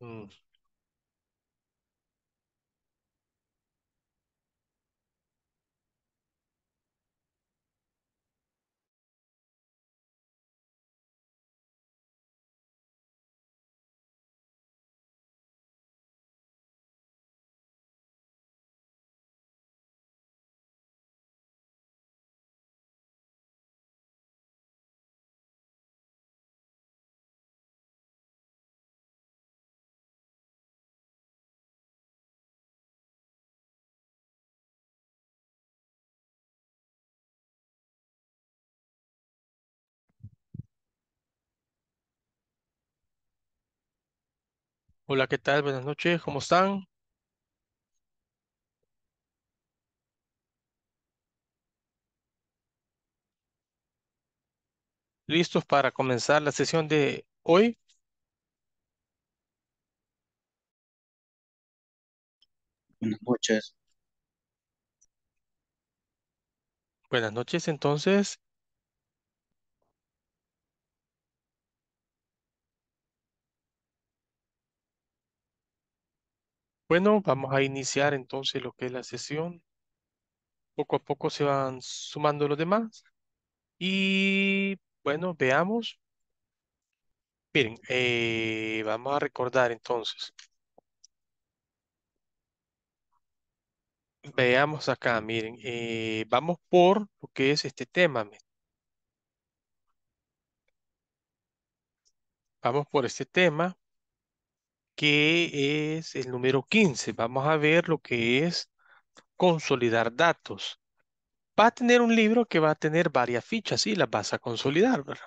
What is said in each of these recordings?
Mm. Hola, ¿qué tal? Buenas noches, ¿cómo están? ¿Listos para comenzar la sesión de hoy? Buenas noches. Buenas noches, entonces. Bueno, vamos a iniciar entonces lo que es la sesión. Poco a poco se van sumando los demás. Y bueno, veamos. Miren, eh, vamos a recordar entonces. Veamos acá, miren, eh, vamos por lo que es este tema. Vamos por este tema que es el número 15. Vamos a ver lo que es consolidar datos. Va a tener un libro que va a tener varias fichas y las vas a consolidar, ¿verdad?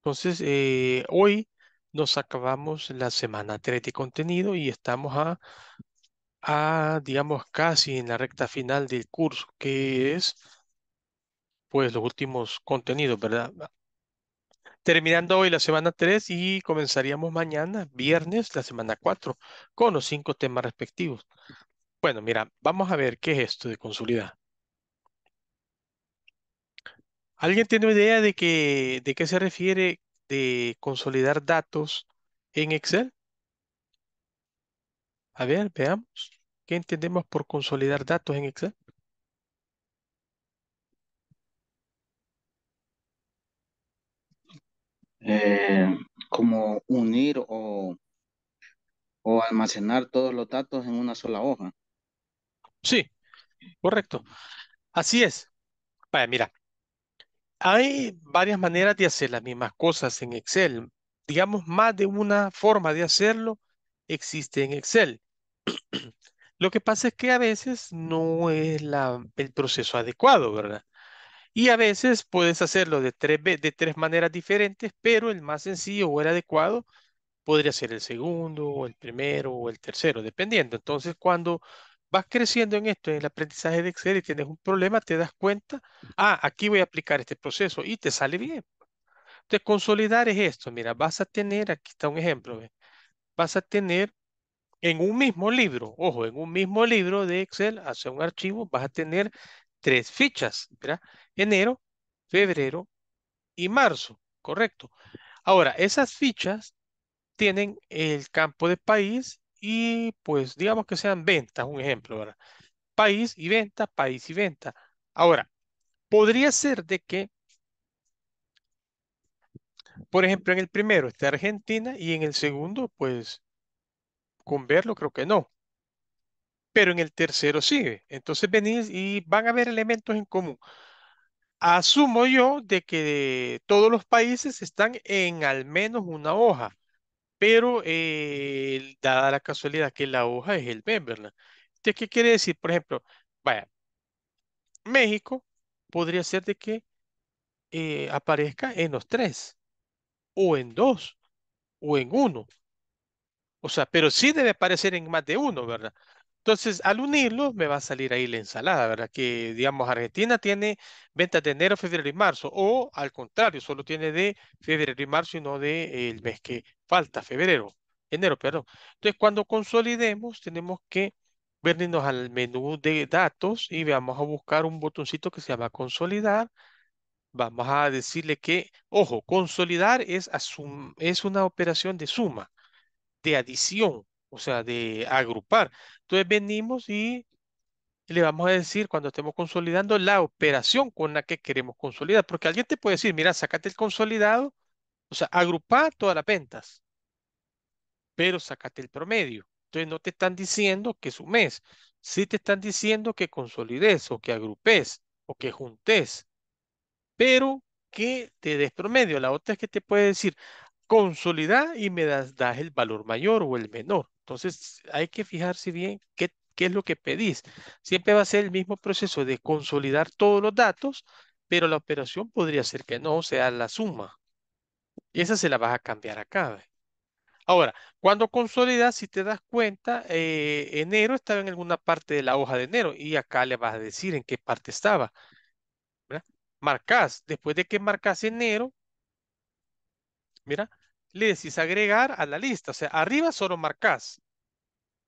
Entonces, eh, hoy nos acabamos la semana 3 de contenido y estamos a, a, digamos, casi en la recta final del curso, que es, pues, los últimos contenidos, ¿verdad? Terminando hoy la semana 3 y comenzaríamos mañana, viernes, la semana 4, con los cinco temas respectivos. Bueno, mira, vamos a ver qué es esto de consolidar. ¿Alguien tiene idea de, que, de qué se refiere de consolidar datos en Excel? A ver, veamos. ¿Qué entendemos por consolidar datos en Excel? Eh, como unir o, o almacenar todos los datos en una sola hoja. Sí, correcto. Así es. Vaya, mira, hay varias maneras de hacer las mismas cosas en Excel. Digamos, más de una forma de hacerlo existe en Excel. Lo que pasa es que a veces no es el proceso adecuado, ¿verdad? Y a veces puedes hacerlo de tres, de tres maneras diferentes, pero el más sencillo o el adecuado podría ser el segundo o el primero o el tercero, dependiendo. Entonces, cuando vas creciendo en esto, en el aprendizaje de Excel y tienes un problema, te das cuenta, ah, aquí voy a aplicar este proceso y te sale bien. Entonces, consolidar es esto. Mira, vas a tener, aquí está un ejemplo, vas a tener en un mismo libro, ojo, en un mismo libro de Excel, hace un archivo, vas a tener tres fichas, ¿verdad? enero, febrero y marzo, correcto. Ahora, esas fichas tienen el campo de país y pues digamos que sean ventas, un ejemplo, ¿verdad? País y venta, país y venta. Ahora, podría ser de que, por ejemplo, en el primero está Argentina y en el segundo, pues, con verlo creo que no. Pero en el tercero sigue. Entonces venís y van a ver elementos en común. Asumo yo de que todos los países están en al menos una hoja, pero eh, dada la casualidad que la hoja es el B, ¿verdad? ¿qué quiere decir? Por ejemplo, vaya, México podría ser de que eh, aparezca en los tres, o en dos, o en uno. O sea, pero sí debe aparecer en más de uno, ¿verdad? Entonces, al unirlo, me va a salir ahí la ensalada, ¿verdad? Que, digamos, Argentina tiene ventas de enero, febrero y marzo, o al contrario, solo tiene de febrero y marzo y no de mes que falta, febrero, enero, perdón. Entonces, cuando consolidemos, tenemos que venirnos al menú de datos y vamos a buscar un botoncito que se llama consolidar. Vamos a decirle que, ojo, consolidar es, es una operación de suma, de adición o sea, de agrupar. Entonces venimos y le vamos a decir cuando estemos consolidando la operación con la que queremos consolidar, porque alguien te puede decir, mira, sácate el consolidado, o sea, agrupa todas las ventas, pero sácate el promedio. Entonces no te están diciendo que sumes, sí te están diciendo que consolides o que agrupes o que juntes, pero que te des promedio. La otra es que te puede decir, consolida y me das el valor mayor o el menor. Entonces, hay que fijarse bien qué, es lo que pedís. Siempre va a ser el mismo proceso de consolidar todos los datos, pero la operación podría ser que no, sea, la suma. Y esa se la vas a cambiar acá. Ahora, cuando consolidas, si te das cuenta, eh, enero estaba en alguna parte de la hoja de enero y acá le vas a decir en qué parte estaba. Marcas, después de que marcas enero, mira, le decís agregar a la lista. O sea, arriba solo marcas.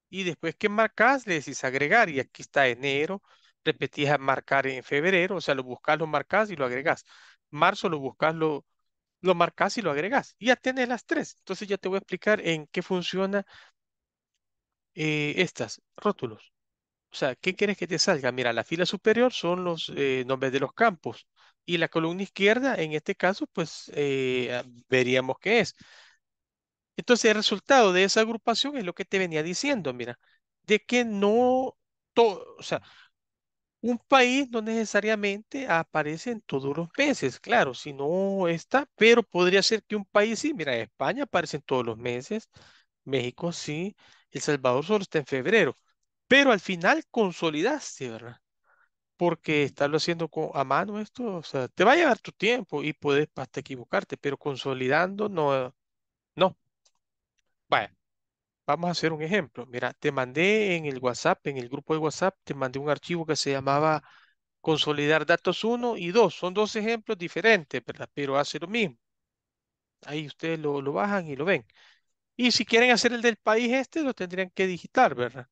Y después que marcas, le decís agregar. Y aquí está enero. Repetís a marcar en febrero. O sea, lo buscas, lo marcas y lo agregás. Marzo lo buscas, lo, lo marcas y lo agregás. Y ya tienes las tres. Entonces ya te voy a explicar en qué funciona eh, estas, rótulos. O sea, ¿qué quieres que te salga? Mira, la fila superior son los eh, nombres de los campos. Y la columna izquierda, en este caso, pues eh, ah, veríamos qué es. Entonces, el resultado de esa agrupación es lo que te venía diciendo, mira, de que no todo, o sea, un país no necesariamente aparece en todos los meses, claro, si no está, pero podría ser que un país sí, mira, España aparece en todos los meses, México sí, El Salvador solo está en febrero, pero al final consolidaste, ¿verdad? porque estarlo haciendo a mano esto, o sea, te va a llevar tu tiempo y puedes hasta equivocarte, pero consolidando no, no. Vaya, vamos a hacer un ejemplo. Mira, te mandé en el WhatsApp, en el grupo de WhatsApp, te mandé un archivo que se llamaba consolidar datos 1 y 2. Son dos ejemplos diferentes, ¿verdad? Pero hace lo mismo. Ahí ustedes lo bajan y lo ven. Y si quieren hacer el del país este, lo tendrían que digitar, ¿verdad?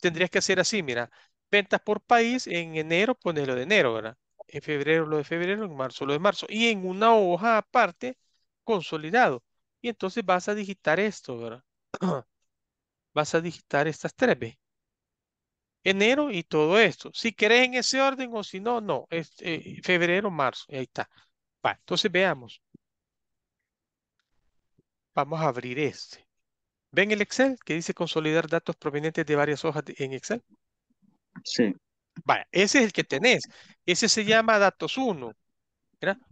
Tendrías que hacer así, mira, ventas por país, en enero ponelo de enero, ¿verdad? En febrero lo de febrero, en marzo lo de marzo. Y en una hoja aparte, consolidado. Y entonces vas a digitar esto, ¿verdad? vas a digitar estas tres, Enero y todo esto. Si querés en ese orden o si no, no. Es, eh, febrero, marzo. Y ahí está. entonces veamos. Vamos a abrir este. ¿Ven el Excel que dice consolidar datos provenientes de varias hojas en Excel? Sí. Vale, ese es el que tenés. Ese se llama datos 1.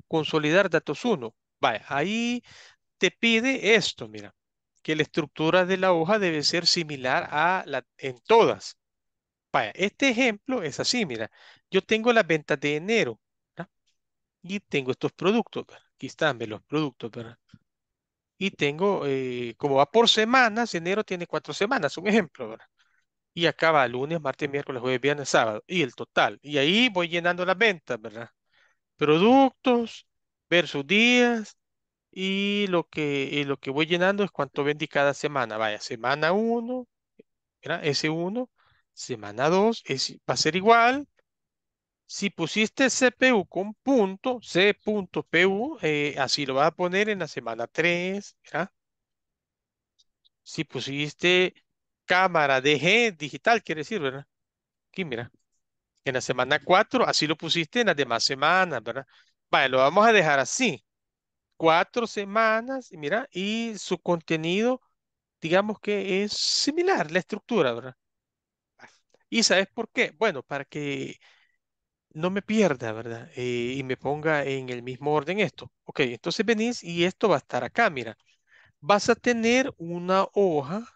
Consolidar datos 1. vaya ahí te pide esto, mira, que la estructura de la hoja debe ser similar a la en todas. Vaya, este ejemplo es así, mira. Yo tengo las ventas de enero y tengo estos productos. Aquí están los productos, ¿verdad? Y tengo, eh, como va por semanas, enero tiene cuatro semanas, un ejemplo, ¿verdad? y acaba lunes, martes, miércoles, jueves, viernes, sábado y el total. Y ahí voy llenando las ventas, ¿verdad? Productos versus días y lo que, lo que voy llenando es cuánto vendí cada semana. Vaya, semana 1, S1, semana 2 va a ser igual. Si pusiste CPU con punto, C.PU, eh, así lo va a poner en la semana 3, ¿verdad? Si pusiste cámara DG digital, quiere decir, ¿verdad? Aquí, mira. En la semana 4, así lo pusiste en las demás semanas, ¿verdad? Vale, lo vamos a dejar así. Cuatro semanas, mira, y su contenido, digamos que es similar, la estructura, ¿verdad? ¿Y sabes por qué? Bueno, para que no me pierda, ¿verdad? Eh, y me ponga en el mismo orden esto. Ok, entonces venís y esto va a estar acá, mira. Vas a tener una hoja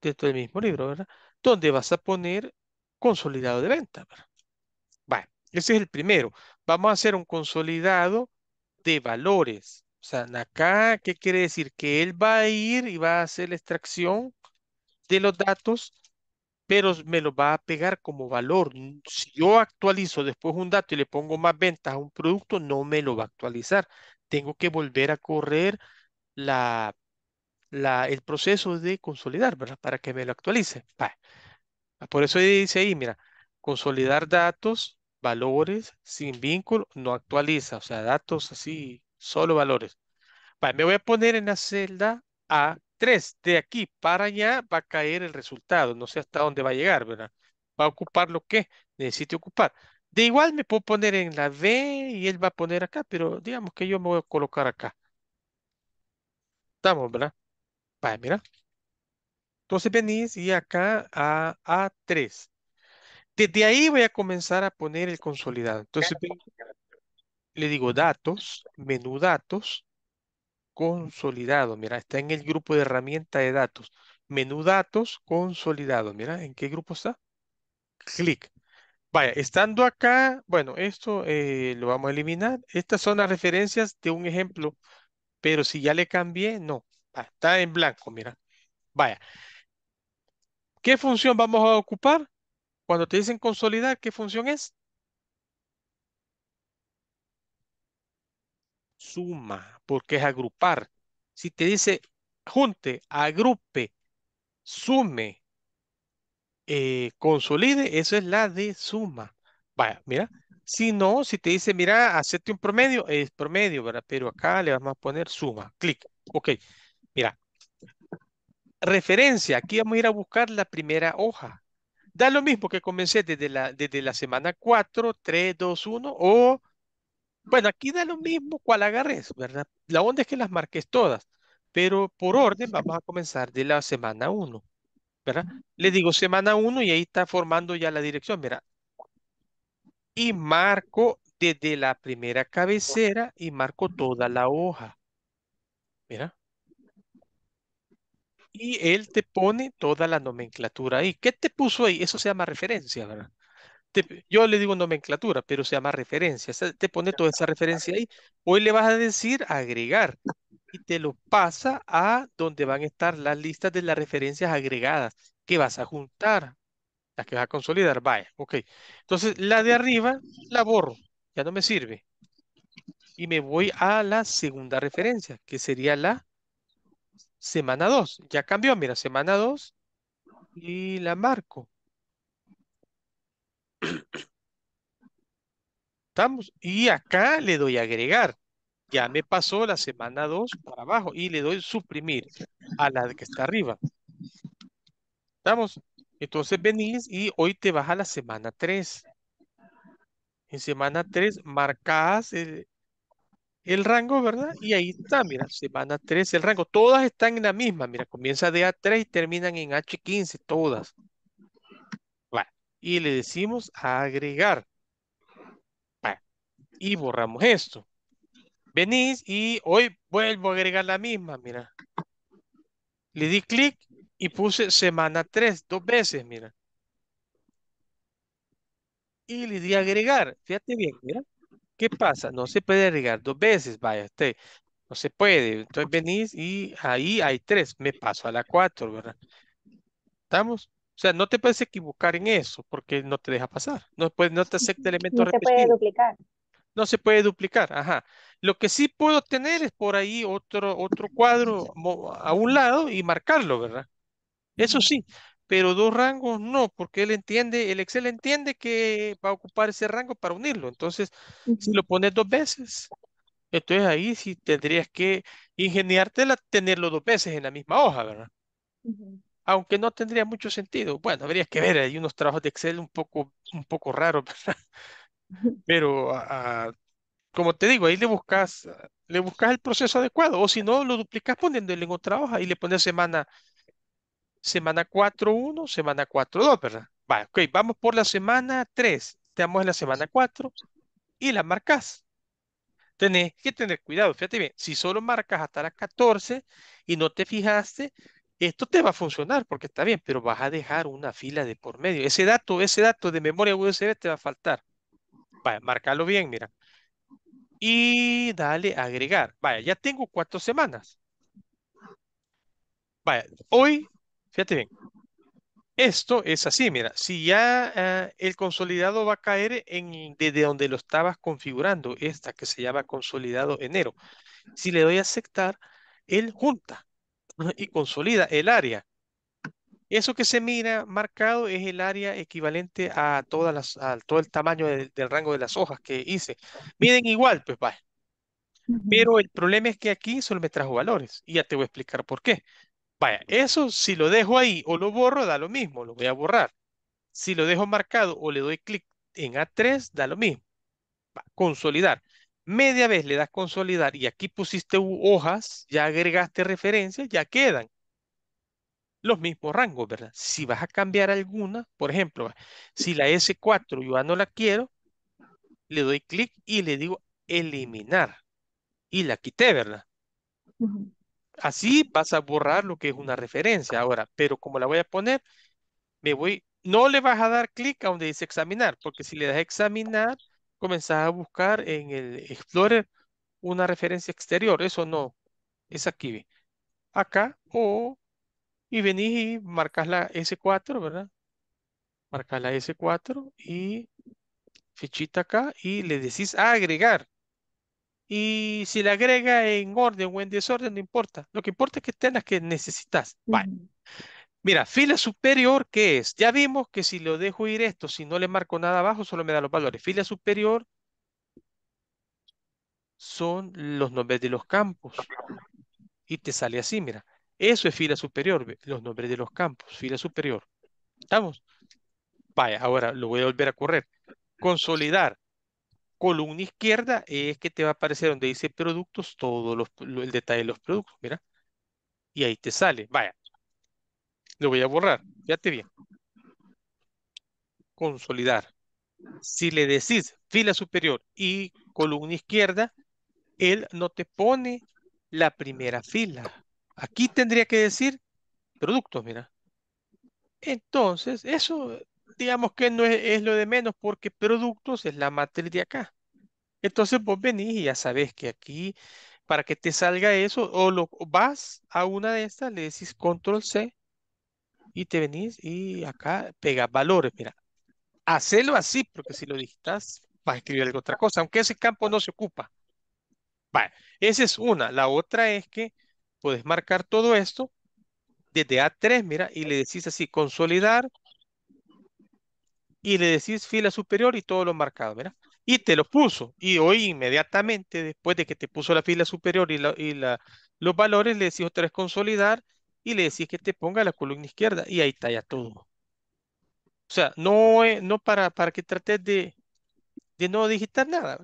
dentro del mismo libro, ¿verdad? Donde vas a poner consolidado de venta, ¿verdad? Bueno, ese es el primero. Vamos a hacer un consolidado de valores. O sea, acá, ¿qué quiere decir? Que él va a ir y va a hacer la extracción de los datos, pero me lo va a pegar como valor. Si yo actualizo después un dato y le pongo más ventas a un producto, no me lo va a actualizar. Tengo que volver a correr la, el proceso de consolidar, ¿verdad? Para que me lo actualice. Por eso dice ahí, mira, consolidar datos, valores, sin vínculo, no actualiza. O sea, datos así, solo valores. me voy a poner en la celda A3. De aquí para allá va a caer el resultado. No sé hasta dónde va a llegar, ¿verdad? Va a ocupar lo que necesite ocupar. De igual me puedo poner en la B y él va a poner acá, pero digamos que yo me voy a colocar acá. Estamos, ¿verdad? Vaya, mira. Entonces venís y acá a A3. Desde ahí voy a comenzar a poner el consolidado. Entonces le digo datos, menú datos, consolidado. Mira, está en el grupo de herramienta de datos. Menú datos, consolidado. Mira, ¿en qué grupo está? Clic. Vaya, estando acá, bueno, esto eh, lo vamos a eliminar. Estas son las referencias de un ejemplo, pero si ya le cambié, no. Ah, está en blanco, mira. Vaya. ¿Qué función vamos a ocupar? Cuando te dicen consolidar, ¿qué función es? Suma, porque es agrupar. Si te dice junte, agrupe, sume, eh, consolide, eso es la de suma. Vaya, mira. Si no, si te dice, mira, acepte un promedio, es promedio, ¿verdad? Pero acá le vamos a poner suma. Clic. Ok. Mira, referencia, aquí vamos a ir a buscar la primera hoja. Da lo mismo que comencé desde la, desde la semana 4, 3, 2, 1 o... Bueno, aquí da lo mismo cuál agarres, ¿verdad? La onda es que las marques todas, pero por orden vamos a comenzar de la semana 1, ¿verdad? Le digo semana 1 y ahí está formando ya la dirección, mira. Y marco desde la primera cabecera y marco toda la hoja. Mira y él te pone toda la nomenclatura ahí. ¿Qué te puso ahí? Eso se llama referencia, ¿verdad? yo le digo nomenclatura, pero se llama referencia. te pone toda esa referencia ahí. Hoy le vas a decir agregar y te lo pasa a donde van a estar las listas de las referencias agregadas que vas a juntar, las que vas a consolidar. Vaya, ok. Entonces, la de arriba la borro, ya no me sirve. Y me voy a la segunda referencia, que sería la semana 2. Ya cambió, mira, semana 2 y la marco. ¿Estamos? Y acá le doy agregar. Ya me pasó la semana 2 para abajo y le doy suprimir a la que está arriba. ¿Estamos? Entonces venís y hoy te vas a la semana 3. En semana 3 marcas el, el rango, ¿verdad? Y ahí está, mira, semana 3, el rango. Todas están en la misma, mira, comienza de A3 y terminan en H15, todas. y le decimos agregar. y borramos esto. Venís y hoy vuelvo a agregar la misma, mira. Le di clic y puse semana 3 dos veces, mira. Y le di agregar. Fíjate bien, mira. ¿Qué pasa? No se puede agregar dos veces, vaya usted. No se puede. Entonces venís y ahí hay tres. Me paso a la cuatro, ¿verdad? ¿Estamos? O sea, no te puedes equivocar en eso porque no te deja pasar. No, puede, no te acepta elementos elemento repetidos. No se puede duplicar. No se puede duplicar, ajá. Lo que sí puedo tener es por ahí otro, otro cuadro a un lado y marcarlo, ¿verdad? Eso sí, pero dos rangos no, porque él entiende, el Excel entiende que va a ocupar ese rango para unirlo. Entonces, si lo pones dos veces, entonces ahí sí tendrías que ingeniártela tenerlo dos veces en la misma hoja, ¿verdad? Aunque no tendría mucho sentido. Bueno, habrías que ver, hay unos trabajos de Excel un poco, un poco raros, Pero como te digo, ahí le buscas, le buscas el proceso adecuado, o si no, lo duplicas poniéndole en otra hoja y le pones semana semana 4-1, semana 4-2, ¿verdad? Vale, ok, vamos por la semana 3, estamos en la semana 4 y la marcas. Tenés que tener cuidado, fíjate bien, si solo marcas hasta las 14 y no te fijaste, esto te va a funcionar porque está bien, pero vas a dejar una fila de por medio. Ese dato, ese dato de memoria USB te va a faltar. Vaya, marcalo bien, mira. Y dale agregar. Vaya, ya tengo cuatro semanas. Vaya, hoy Fíjate bien. Esto es así, mira, si ya ah, el consolidado va a caer en, desde donde lo estabas configurando, esta que se llama consolidado enero, si le doy a aceptar, él junta y consolida el área. Eso que se mira marcado es el área equivalente a, todas las, todo el tamaño del, rango de las hojas que hice. miden igual, pues vale. Pero el problema es que aquí solo me trajo valores y ya te voy a explicar por qué. Vaya, eso si lo dejo ahí o lo borro, da lo mismo, lo voy a borrar. Si lo dejo marcado o le doy clic en A3, da lo mismo. consolidar. Media vez le das consolidar y aquí pusiste hojas, ya agregaste referencias, ya quedan los mismos rangos, ¿verdad? Si vas a cambiar alguna, por ejemplo, si la S4 yo ya no la quiero, le doy clic y le digo eliminar. Y la quité, ¿verdad? Así vas a borrar lo que es una referencia ahora, pero como la voy a poner, me voy, no le vas a dar clic a donde dice examinar, porque si le das examinar, comenzás a buscar en el Explorer una referencia exterior, eso no, es aquí, acá, o, y venís y marcas la S4, ¿verdad? Marcas la S4 y fichita acá y le decís agregar. Y si la agrega en orden o en desorden, no importa. Lo que importa es que estén las que necesitas. Mira, fila superior, ¿qué es? Ya vimos que si lo dejo ir esto, si no le marco nada abajo, solo me da los valores. Fila superior son los nombres de los campos. Y te sale así, mira. Eso es fila superior, los nombres de los campos, fila superior. ¿Estamos? Vaya, ahora lo voy a volver a correr. Consolidar columna izquierda es que te va a aparecer donde dice productos, todo el detalle de los productos, mira. Y ahí te sale, vaya. Lo voy a borrar, fíjate bien. Consolidar. Si le decís fila superior y columna izquierda, él no te pone la primera fila. Aquí tendría que decir productos, mira. Entonces, eso digamos que no es, lo de menos porque productos es la matriz de acá. Entonces vos venís y ya sabes que aquí, para que te salga eso, o lo vas a una de estas, le decís control C y te venís y acá pega valores. Mira, hacelo así porque si lo digitas vas a escribir algo otra cosa, aunque ese campo no se ocupa. Vale, esa es una. La otra es que puedes marcar todo esto desde A3, mira, y le decís así, consolidar y le decís fila superior y todo lo marcado, ¿verdad? Y te lo puso. Y hoy inmediatamente, después de que te puso la fila superior y, la, y los valores, le decís otra vez consolidar y le decís que te ponga la columna izquierda y ahí está ya todo. O sea, no, no para, para que trates de, de no digitar nada.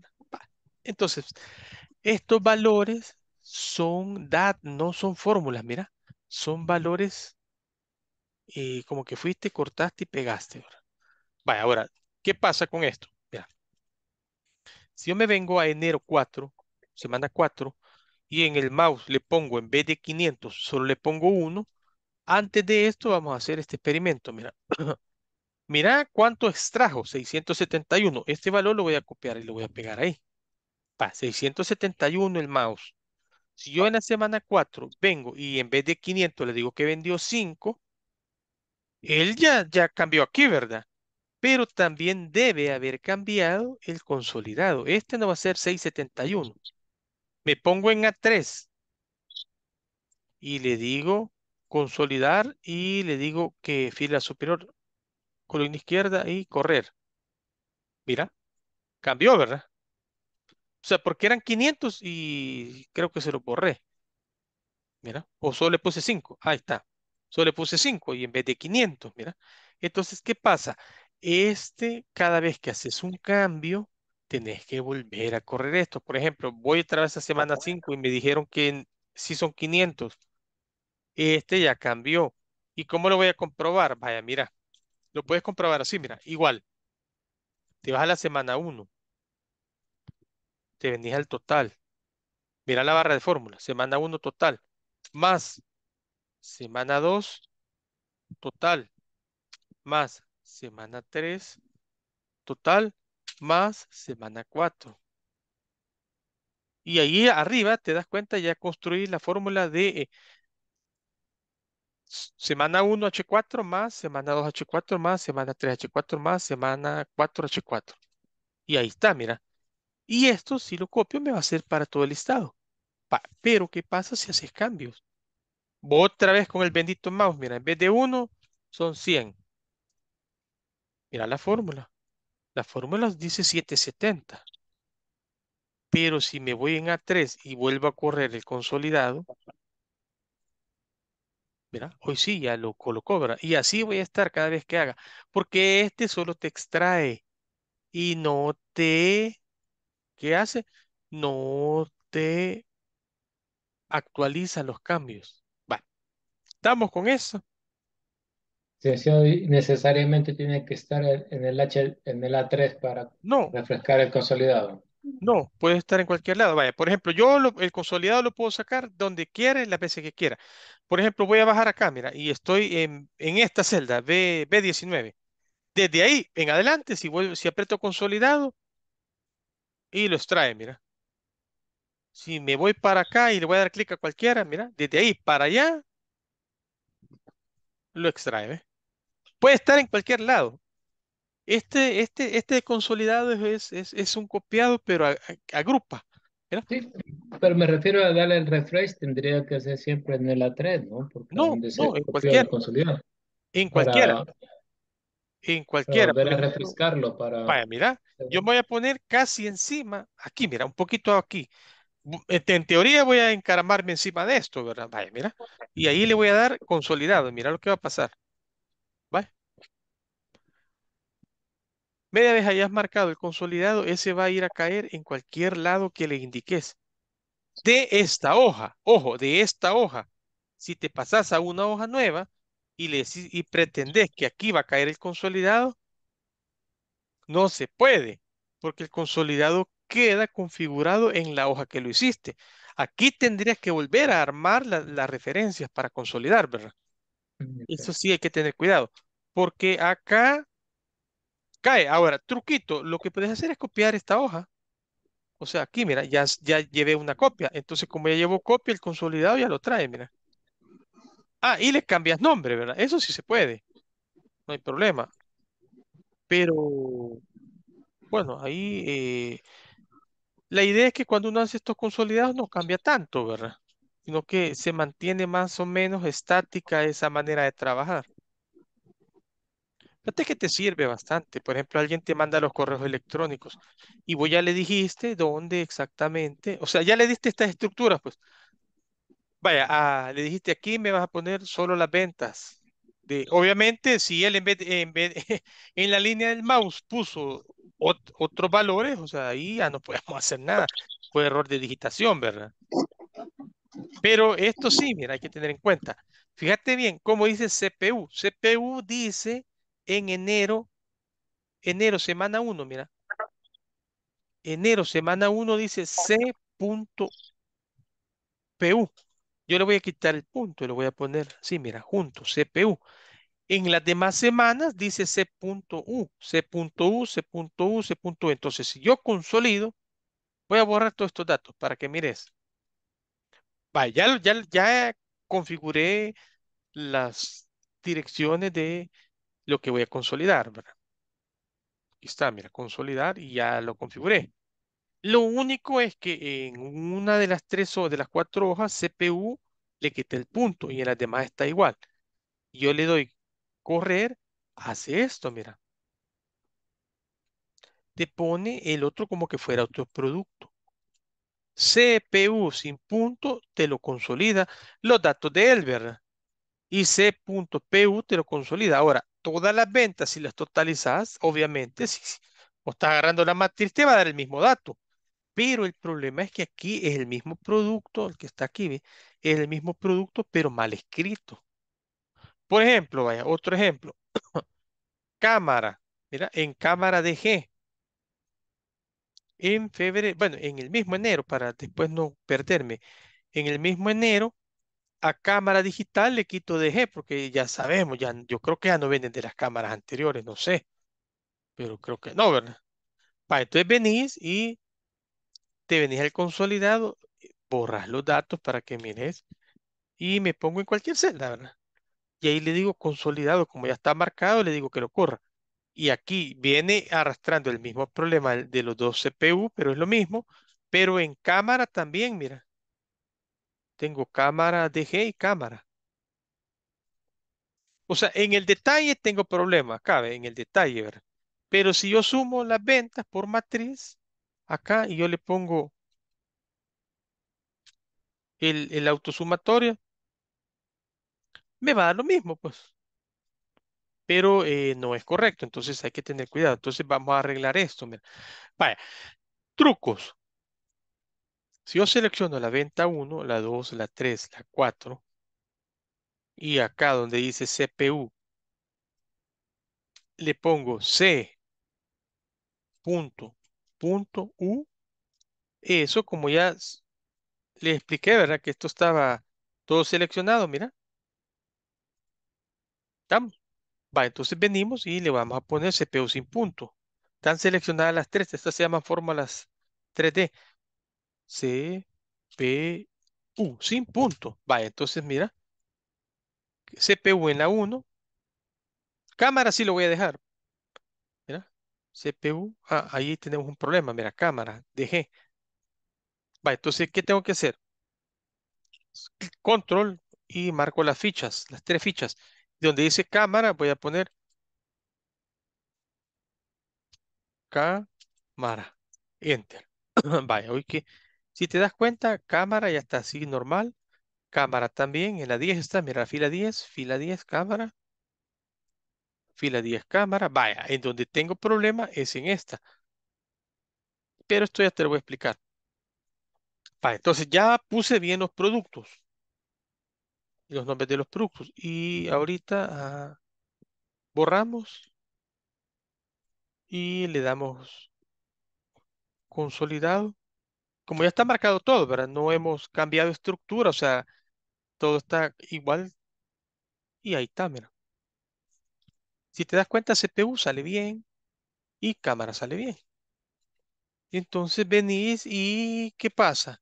Entonces, estos valores son dat, no son fórmulas, mira, son valores eh, como que fuiste, cortaste y pegaste. ¿verdad? Vaya, ahora, ¿qué pasa con esto? si yo me vengo a enero 4, semana 4, y en el mouse le pongo, en vez de 500, solo le pongo 1, antes de esto vamos a hacer este experimento. Mira, mira cuánto extrajo, 671. Este valor lo voy a copiar y lo voy a pegar ahí. Pa, 671 el mouse. Si yo en la semana 4 vengo y en vez de 500 le digo que vendió 5, él ya, ya cambió aquí, ¿verdad? pero también debe haber cambiado el consolidado. Este no va a ser 671. Me pongo en A3 y le digo consolidar y le digo que fila superior, columna izquierda y correr. Mira, cambió, ¿verdad? O sea, porque eran 500 y creo que se lo borré. Mira, o solo le puse 5. Ahí está. Solo le puse 5 y en vez de 500, mira. Entonces, ¿qué pasa? este, cada vez que haces un cambio, tenés que volver a correr esto. Por ejemplo, voy a vez a ah, semana 5 y me dijeron que si son 500. Este ya cambió. ¿Y cómo lo voy a comprobar? Vaya, mira, lo puedes comprobar así, mira, igual. Te vas a la semana 1. Te venís al total. Mira la barra de fórmula. Semana 1 total. Más. Semana 2 total. Más semana 3 total más semana 4. Y ahí arriba te das cuenta ya construí la fórmula de eh, semana 1 H4 más semana 2 H4 más semana 3 H4 más semana 4 H4. Y ahí está, mira. Y esto, si lo copio, me va a ser para todo el listado. Pero, ¿qué pasa si haces cambios? otra vez con el bendito mouse. Mira, en vez de 1, son 100. Mira la fórmula. La fórmula dice 770. Pero si me voy en A3 y vuelvo a correr el consolidado, mira, hoy sí ya lo, lo cobra. Y así voy a estar cada vez que haga. Porque este solo te extrae y no te... ¿Qué hace? No te actualiza los cambios. Vale. Estamos con eso necesariamente tiene que estar en el, en el A3 para refrescar el consolidado. No, puede estar en cualquier lado. Vaya, por ejemplo, yo el consolidado lo puedo sacar donde quiera las veces que quiera. Por ejemplo, voy a bajar acá, mira, y estoy en, esta celda, B, 19 Desde ahí en adelante, si, voy, si aprieto consolidado y lo extrae, mira. Si me voy para acá y le voy a dar clic a cualquiera, mira, desde ahí para allá, lo extrae, Puede estar en cualquier lado. Este, este, este consolidado es, es, un copiado, pero agrupa. pero me refiero a darle el refresh, tendría que ser siempre en el A3, ¿no? no, en cualquier En cualquiera. en cualquiera. Para refrescarlo para... Vaya, mira, yo voy a poner casi encima, aquí, mira, un poquito aquí. Este, en teoría voy a encaramarme encima de esto, ¿verdad? Vaya, mira. Y ahí le voy a dar consolidado, mira lo que va a pasar. Media vez hayas marcado el consolidado, ese va a ir a caer en cualquier lado que le indiques. De esta hoja, ojo, de esta hoja, si te pasas a una hoja nueva y, le, y pretendés que aquí va a caer el consolidado, no se puede, porque el consolidado queda configurado en la hoja que lo hiciste. Aquí tendrías que volver a armar las referencias para consolidar, ¿verdad? Mm, Eso sí hay que tener cuidado, porque acá cae. Ahora, truquito, lo que puedes hacer es copiar esta hoja. O sea, aquí, mira, ya, ya llevé una copia. Entonces, como ya llevo copia, el consolidado ya lo trae, mira. Ah, y le cambias nombre, ¿verdad? Eso sí se puede. No hay problema. Pero, bueno, ahí eh, la idea es que cuando uno hace estos consolidados no cambia tanto, ¿verdad? Sino que se mantiene más o menos estática esa manera de trabajar. Fíjate que te sirve bastante. Por ejemplo, alguien te manda los correos electrónicos y vos ya le dijiste dónde exactamente, o sea, ya le diste estas estructuras, pues. Vaya, ah, le dijiste aquí me vas a poner solo las ventas. De, obviamente, si él en vez, en, la línea del mouse puso otros valores, o sea, ahí ya no podemos hacer nada. Fue error de digitación, ¿verdad? Pero esto sí, mira, hay que tener en cuenta. Fíjate bien cómo dice CPU. CPU dice en enero, enero, semana 1, mira. Enero, semana 1 dice C.PU. Yo le voy a quitar el punto y lo voy a poner, sí, mira, junto, CPU. En las demás semanas dice C.U, C.U, C.U, C.U. Entonces, si yo consolido, voy a borrar todos estos datos para que mires. vaya, ya, ya, ya configuré las direcciones de lo que voy a consolidar, ¿verdad? Aquí está, mira, consolidar y ya lo configuré. Lo único es que en una de las tres o de las cuatro hojas, CPU le quité el punto y en las demás está igual. Yo le doy correr, hace esto, mira. Te pone el otro como que fuera otro producto. CPU sin punto te lo consolida los datos de él, ¿verdad? y C.PU te lo consolida. Ahora, todas las ventas, si las totalizas, obviamente, si, estás agarrando la matriz, te va a dar el mismo dato. Pero el problema es que aquí es el mismo producto, el que está aquí, es el mismo producto, pero mal escrito. Por ejemplo, vaya, otro ejemplo. cámara. Mira, en cámara de G. En febrero, bueno, en el mismo enero, para después no perderme. En el mismo enero, a cámara digital le quito DG porque ya sabemos, ya, yo creo que ya no venden de las cámaras anteriores, no sé. Pero creo que no, ¿verdad? Para entonces venís y te venís al consolidado, borras los datos para que mires y me pongo en cualquier celda, ¿verdad? Y ahí le digo consolidado, como ya está marcado, le digo que lo corra. Y aquí viene arrastrando el mismo problema de los dos CPU, pero es lo mismo. Pero en cámara también, mira. Tengo cámara, DG y cámara. O sea, en el detalle tengo problemas, cabe, en el detalle, ¿verdad? Pero si yo sumo las ventas por matriz, acá, y yo le pongo el, autosumatorio, me va a dar lo mismo, pues. Pero eh, no es correcto, entonces hay que tener cuidado. Entonces vamos a arreglar esto. Mira. Vaya, trucos. Si yo selecciono la venta 1, la 2, la 3, la 4, y acá donde dice CPU, le pongo C punto, punto U, eso como ya le expliqué, ¿verdad? Que esto estaba todo seleccionado, mira. ¿Estamos? Va, entonces venimos y le vamos a poner CPU sin punto. Están seleccionadas las tres, estas se llaman fórmulas 3D. CPU sin punto. Vaya, entonces mira, CPU en la 1, cámara sí lo voy a dejar. CPU, ah, ahí tenemos un problema, mira, cámara, dejé. Vaya, entonces, ¿qué tengo que hacer? Control y marco las fichas, las tres fichas. Donde dice cámara, voy a poner cámara. Enter. Vaya, hoy que si te das cuenta, cámara ya está así normal. Cámara también, en la 10 está, mira, fila 10, fila 10, cámara. Fila 10, cámara. Vaya, en donde tengo problema es en esta. Pero esto ya te lo voy a explicar. entonces ya puse bien los productos. los nombres de los productos. Y ahorita ah, borramos. Y le damos consolidado como ya está marcado todo, ¿verdad? No hemos cambiado estructura, o sea, todo está igual y ahí está, mira. Si te das cuenta, CPU sale bien y cámara sale bien. Entonces venís y ¿qué pasa?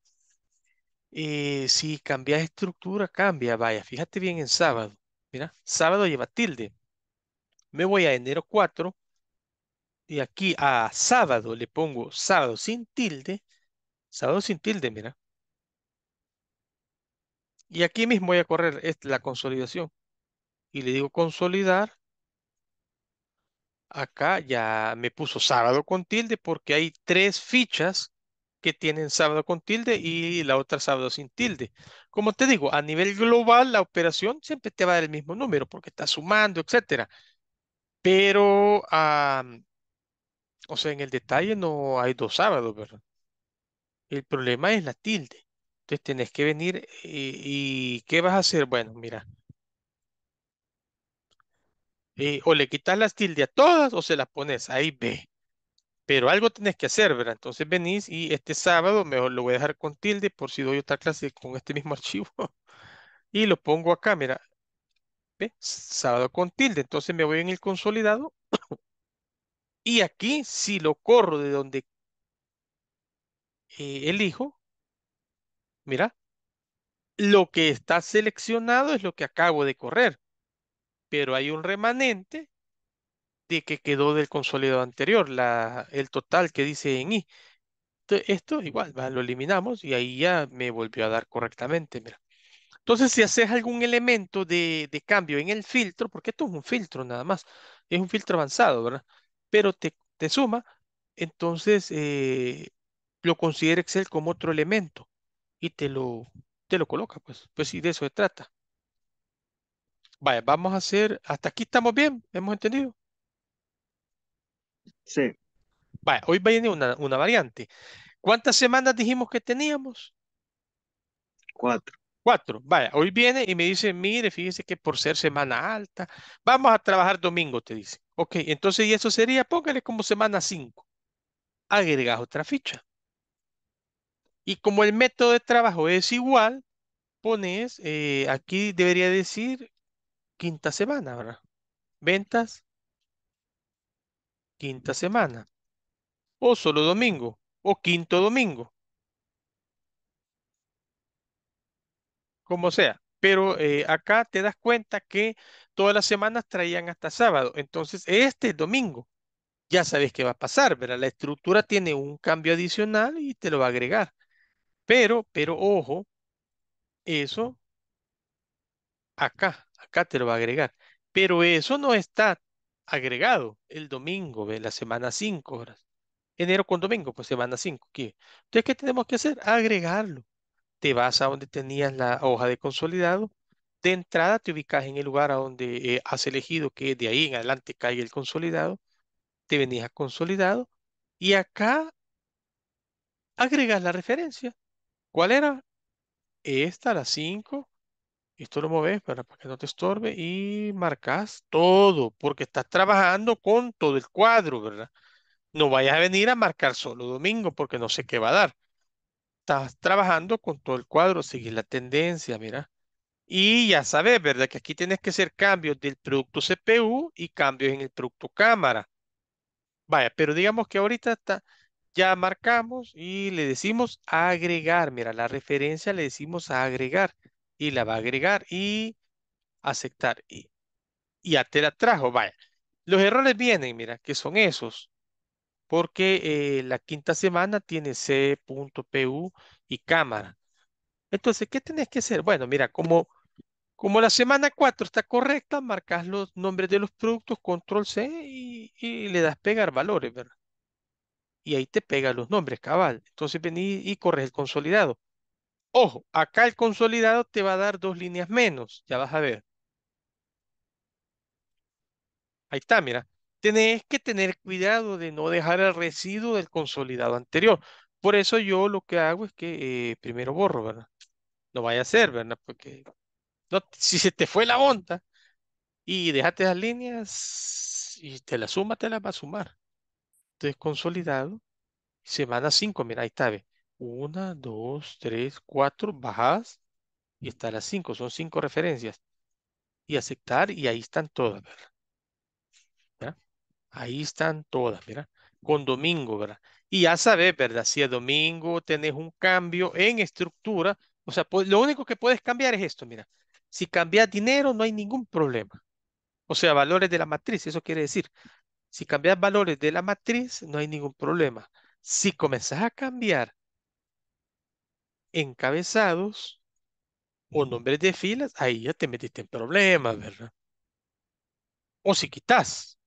Eh, si cambias estructura, cambia, vaya, fíjate bien en sábado. Mira, sábado lleva tilde. Me voy a enero 4 y aquí a sábado le pongo sábado sin tilde Sábado sin tilde, mira. Y aquí mismo voy a correr la consolidación. Y le digo consolidar. Acá ya me puso sábado con tilde porque hay tres fichas que tienen sábado con tilde y la otra sábado sin tilde. Como te digo, a nivel global la operación siempre te va a dar el mismo número porque está sumando, etc. Pero, o sea, en el detalle no hay dos sábados, ¿verdad? El problema es la tilde. Entonces tenés que venir eh, y, ¿qué vas a hacer? Bueno, mira. Eh, o le quitas las tilde a todas o se las pones ahí, ve. Pero algo tenés que hacer, ¿verdad? Entonces venís y este sábado mejor lo voy a dejar con tilde por si doy otra clase con este mismo archivo. y lo pongo acá, mira. ¿Ve? Sábado con tilde. Entonces me voy en el consolidado. y aquí, si lo corro de donde eh, elijo, mira, lo que está seleccionado es lo que acabo de correr, pero hay un remanente de que quedó del consolidado anterior, la, el total que dice en I. esto igual, ¿va? lo eliminamos y ahí ya me volvió a dar correctamente, mira. Entonces, si haces algún elemento de, de cambio en el filtro, porque esto es un filtro nada más, es un filtro avanzado, ¿verdad? Pero te, te suma, entonces eh, lo considera Excel como otro elemento y te lo, te lo coloca, pues. Pues sí, de eso se trata. Vaya, vamos a hacer, hasta aquí estamos bien, ¿hemos entendido? Sí. Vaya, hoy viene una, una variante. ¿Cuántas semanas dijimos que teníamos? Cuatro. Cuatro. Vaya, hoy viene y me dice, mire, fíjese que por ser semana alta, vamos a trabajar domingo, te dice. Ok, entonces, y eso sería, póngale como semana cinco. Agregas otra ficha. Y como el método de trabajo es igual, pones, eh, aquí debería decir quinta semana, ¿verdad? Ventas, quinta semana. O solo domingo, o quinto domingo. Como sea. Pero eh, acá te das cuenta que todas las semanas traían hasta sábado. Entonces, este domingo ya sabes qué va a pasar, ¿verdad? La estructura tiene un cambio adicional y te lo va a agregar. Pero, pero ojo, eso acá, acá te lo va a agregar. Pero eso no está agregado el domingo, ¿ve? la semana 5 horas. Enero con domingo, pues semana 5. Entonces, ¿qué tenemos que hacer? Agregarlo. Te vas a donde tenías la hoja de consolidado. De entrada te ubicas en el lugar a donde eh, has elegido que de ahí en adelante caiga el consolidado. Te venías a consolidado. Y acá agregas la referencia. ¿Cuál era? Esta, la 5. Esto lo mueves para, para que no te estorbe y marcas todo, porque estás trabajando con todo el cuadro, ¿verdad? No vayas a venir a marcar solo domingo, porque no sé qué va a dar. Estás trabajando con todo el cuadro, seguir la tendencia, mira. Y ya sabes, ¿verdad? Que aquí tienes que hacer cambios del producto CPU y cambios en el producto cámara. Vaya, pero digamos que ahorita está, ya marcamos y le decimos agregar. Mira, la referencia le decimos agregar y la va a agregar y aceptar. Y, y ya te la trajo, vaya. Los errores vienen, mira, que son esos. Porque eh, la quinta semana tiene C.PU y cámara. Entonces, ¿qué tenés que hacer? Bueno, mira, como, como la semana 4 está correcta, marcas los nombres de los productos, control C y, y le das pegar valores, ¿verdad? y ahí te pega los nombres, cabal. Entonces ven y corres el consolidado. Ojo, acá el consolidado te va a dar dos líneas menos, ya vas a ver. Ahí está, mira. Tenés que tener cuidado de no dejar el residuo del consolidado anterior. Por eso yo lo que hago es que eh, primero borro, ¿verdad? No vaya a ser, ¿verdad? Porque si se te fue la onda y dejaste las líneas y te las suma, te las va a sumar es consolidado. Semana 5, mira, ahí está, ve. 1, 2, 3, 4 bajadas y está las 5, son 5 referencias. Y aceptar y ahí están todas, ¿verdad? Ahí están todas, mira. Con domingo, ¿verdad? Y ya sabes, ¿verdad? Si es domingo tenés un cambio en estructura, o sea, pues, lo único que puedes cambiar es esto, mira. Si cambias dinero no hay ningún problema. O sea, valores de la matriz, eso quiere decir. Si cambias valores de la matriz, no hay ningún problema. Si comenzás a cambiar encabezados o nombres de filas, ahí ya te metiste en problemas, ¿verdad? O si quitas.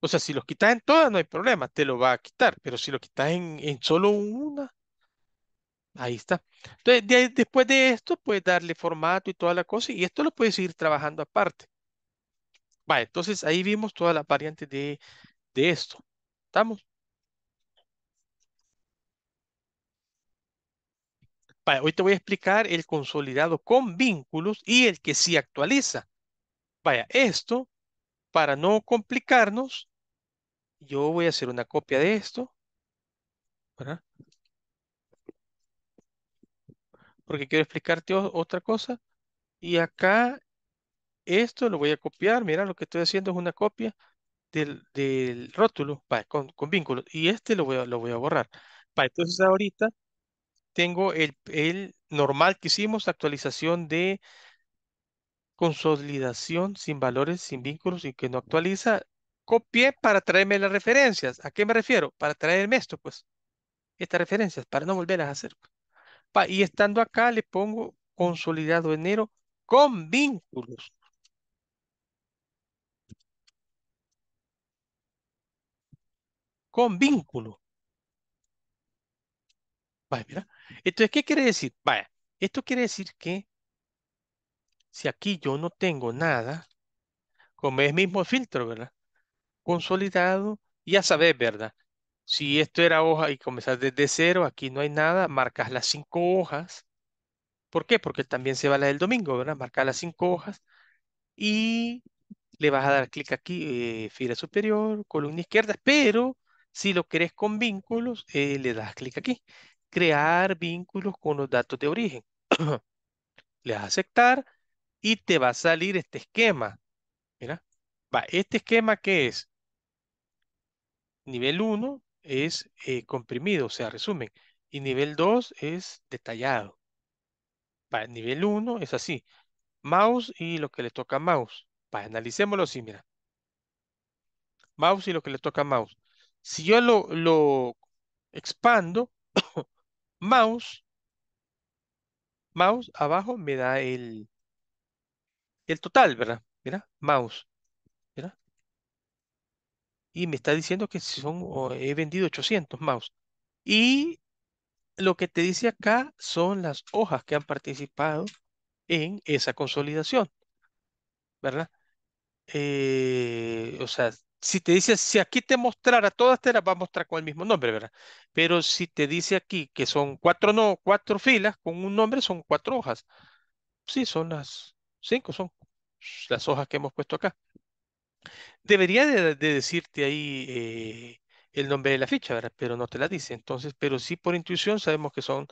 O sea, si los quitas en todas, no hay problema, te lo va a quitar. Pero si lo quitas en, en solo una, ahí está. Entonces, después de esto, puedes darle formato y toda la cosa. Y esto lo puedes seguir trabajando aparte. Vale, entonces ahí vimos todas las variantes de, esto. ¿Estamos? Vale, hoy te voy a explicar el consolidado con vínculos y el que sí actualiza. Vaya, esto, para no complicarnos, yo voy a hacer una copia de esto. ¿verdad? Porque quiero explicarte otra cosa. Y acá esto lo voy a copiar. Mira, lo que estoy haciendo es una copia del, rótulo con, vínculos. Y este lo voy a, lo voy a borrar. entonces ahorita tengo el, normal que hicimos, actualización de consolidación sin valores, sin vínculos y que no actualiza. Copié para traerme las referencias. ¿A qué me refiero? Para traerme esto, pues. Estas referencias, para no volver a hacer. Y estando acá, le pongo consolidado enero con vínculos. con vínculo. Vale, Entonces, ¿qué quiere decir? Vaya, esto quiere decir que si aquí yo no tengo nada, como es mismo filtro, ¿verdad? Consolidado, ya sabes, ¿verdad? Si esto era hoja y comenzás desde cero, aquí no hay nada, marcas las cinco hojas. ¿Por qué? Porque también se va la del domingo, ¿verdad? Marcas las cinco hojas y le vas a dar clic aquí, eh, fila superior, columna izquierda, pero si lo querés con vínculos, eh, le das clic aquí. Crear vínculos con los datos de origen. le das a aceptar y te va a salir este esquema. Mira, va, este esquema que es nivel 1 es eh, comprimido, o sea, resumen, y nivel 2 es detallado. Va, nivel 1 es así, mouse y lo que le toca mouse. Va, analicémoslo así, mira. Mouse y lo que le toca mouse. Si yo lo, expando, mouse, mouse abajo me da el, el total, ¿verdad? Mira, mouse. Mira. Y me está diciendo que son, he vendido 800 mouse. Y lo que te dice acá son las hojas que han participado en esa consolidación, ¿verdad? Eh, o sea, si te dice, si aquí te mostrara, todas te las va a mostrar con el mismo nombre, ¿verdad? Pero si te dice aquí que son cuatro, no, cuatro filas con un nombre, son cuatro hojas. Sí, son las cinco, son las hojas que hemos puesto acá. Debería de, decirte ahí eh, el nombre de la ficha, ¿verdad? Pero no te la dice. Entonces, pero sí por intuición sabemos que son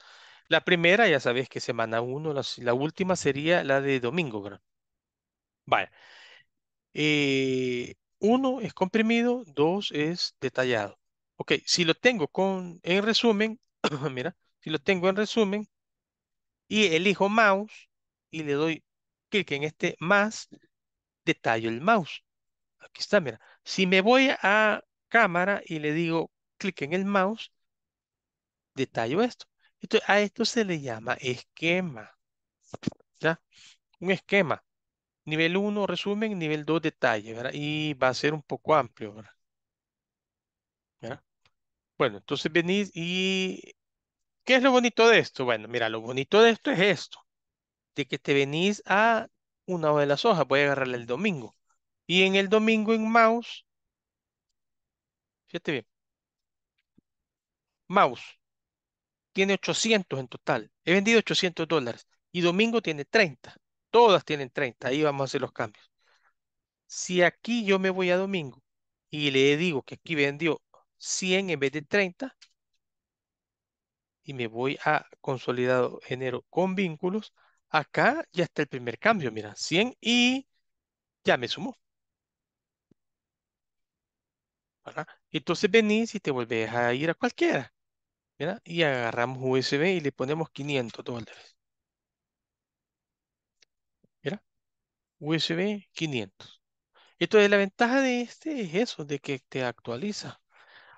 la primera, ya sabes que semana uno, la, última sería la de domingo, ¿verdad? Vale. Eh, uno es comprimido, dos es detallado. Ok, si lo tengo con, en resumen, mira, si lo tengo en resumen y elijo mouse y le doy clic en este más, detallo el mouse. Aquí está, mira. Si me voy a cámara y le digo clic en el mouse, detallo esto. Entonces, a esto se le llama esquema. ¿Ya? Un esquema. Nivel 1, resumen, nivel 2, detalle, ¿verdad? Y va a ser un poco amplio, ¿verdad? Bueno, entonces venís y... ¿Qué es lo bonito de esto? Bueno, mira, lo bonito de esto es esto, de que te venís a una de las hojas, voy a agarrarle el domingo. Y en el domingo en mouse, fíjate bien, mouse tiene 800 en total, he vendido 800 dólares y domingo tiene 30 todas tienen 30, ahí vamos a hacer los cambios. Si aquí yo me voy a domingo y le digo que aquí vendió 100 en vez de 30, y me voy a consolidado enero con vínculos, acá ya está el primer cambio, mira, 100 y ya me sumó. Entonces venís y te volvés a ir a cualquiera. Mira, y agarramos USB y le ponemos 500 dólares. USB 500. entonces la ventaja de este, es eso, de que te actualiza.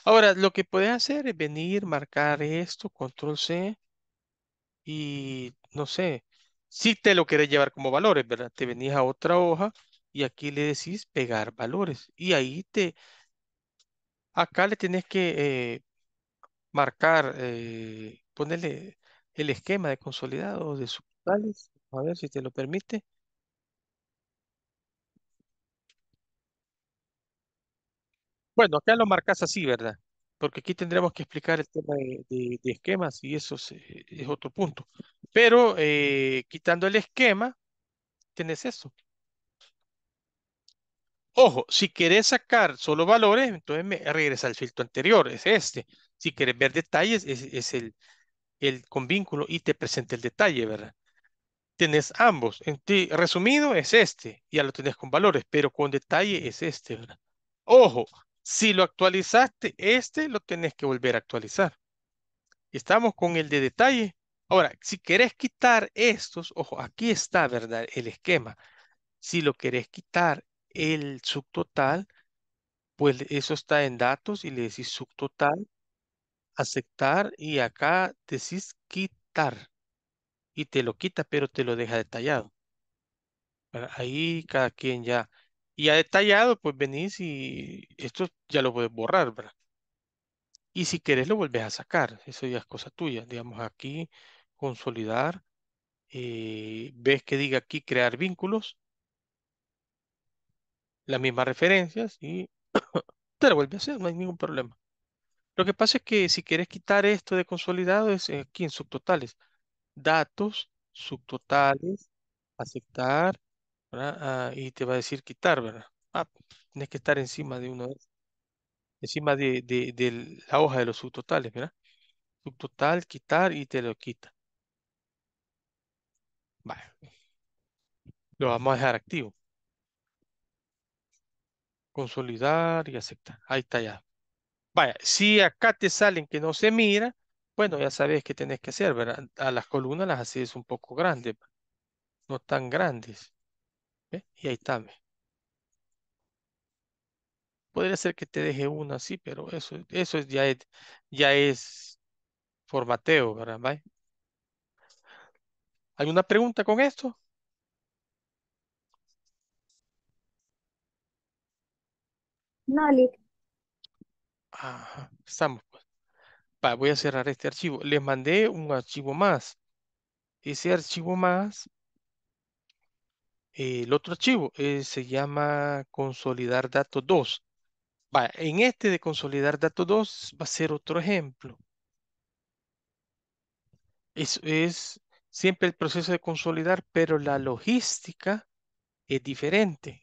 Ahora, lo que puedes hacer es venir, marcar esto, control C, y no sé, si te lo quieres llevar como valores, ¿verdad? Te venís a otra hoja y aquí le decís pegar valores. Y ahí te, acá le tienes que eh, marcar, eh, ponerle el esquema de consolidado de valores. a ver si te lo permite. Bueno, acá lo marcas así, ¿verdad? Porque aquí tendremos que explicar el tema de, esquemas y eso es, otro punto. Pero eh, quitando el esquema, tenés eso. Ojo, si querés sacar solo valores, entonces me regresa al filtro anterior, es este. Si querés ver detalles, es, el, el con vínculo y te presenta el detalle, ¿verdad? Tenés ambos. En ti, resumido es este, ya lo tenés con valores, pero con detalle es este, ¿verdad? Ojo, si lo actualizaste, este lo tenés que volver a actualizar. Estamos con el de detalle. Ahora, si querés quitar estos, ojo, aquí está, ¿verdad? El esquema. Si lo querés quitar el subtotal, pues eso está en datos y le decís subtotal, aceptar y acá decís quitar. Y te lo quita, pero te lo deja detallado. Ahí cada quien ya y ha detallado, pues venís y esto ya lo puedes borrar, ¿verdad? Y si querés lo volvés a sacar, eso ya es cosa tuya. Digamos aquí, consolidar, eh, ves que diga aquí crear vínculos, las mismas referencias y te lo vuelve a hacer, no hay ningún problema. Lo que pasa es que si quieres quitar esto de consolidado es aquí en subtotales. Datos, subtotales, aceptar, Ah, y te va a decir quitar, ¿verdad? Ah, tienes que estar encima de uno encima de, de, la hoja de los subtotales, ¿verdad? Subtotal, quitar y te lo quita. Vale. Lo vamos a dejar activo. Consolidar y aceptar. Ahí está ya. Vaya, si acá te salen que no se mira, bueno, ya sabes qué tenés que hacer, ¿verdad? A las columnas las haces un poco grandes, no tan grandes. ¿eh? Y ahí está. Podría ser que te deje uno así, pero eso, eso ya, es, ya es formateo, ¿verdad? ¿Alguna pregunta con esto? No, Lick. estamos. Pues. voy a cerrar este archivo. Les mandé un archivo más. Ese archivo más el otro archivo eh, se llama consolidar datos 2. en este de consolidar datos 2 va a ser otro ejemplo. Es, es siempre el proceso de consolidar, pero la logística es diferente.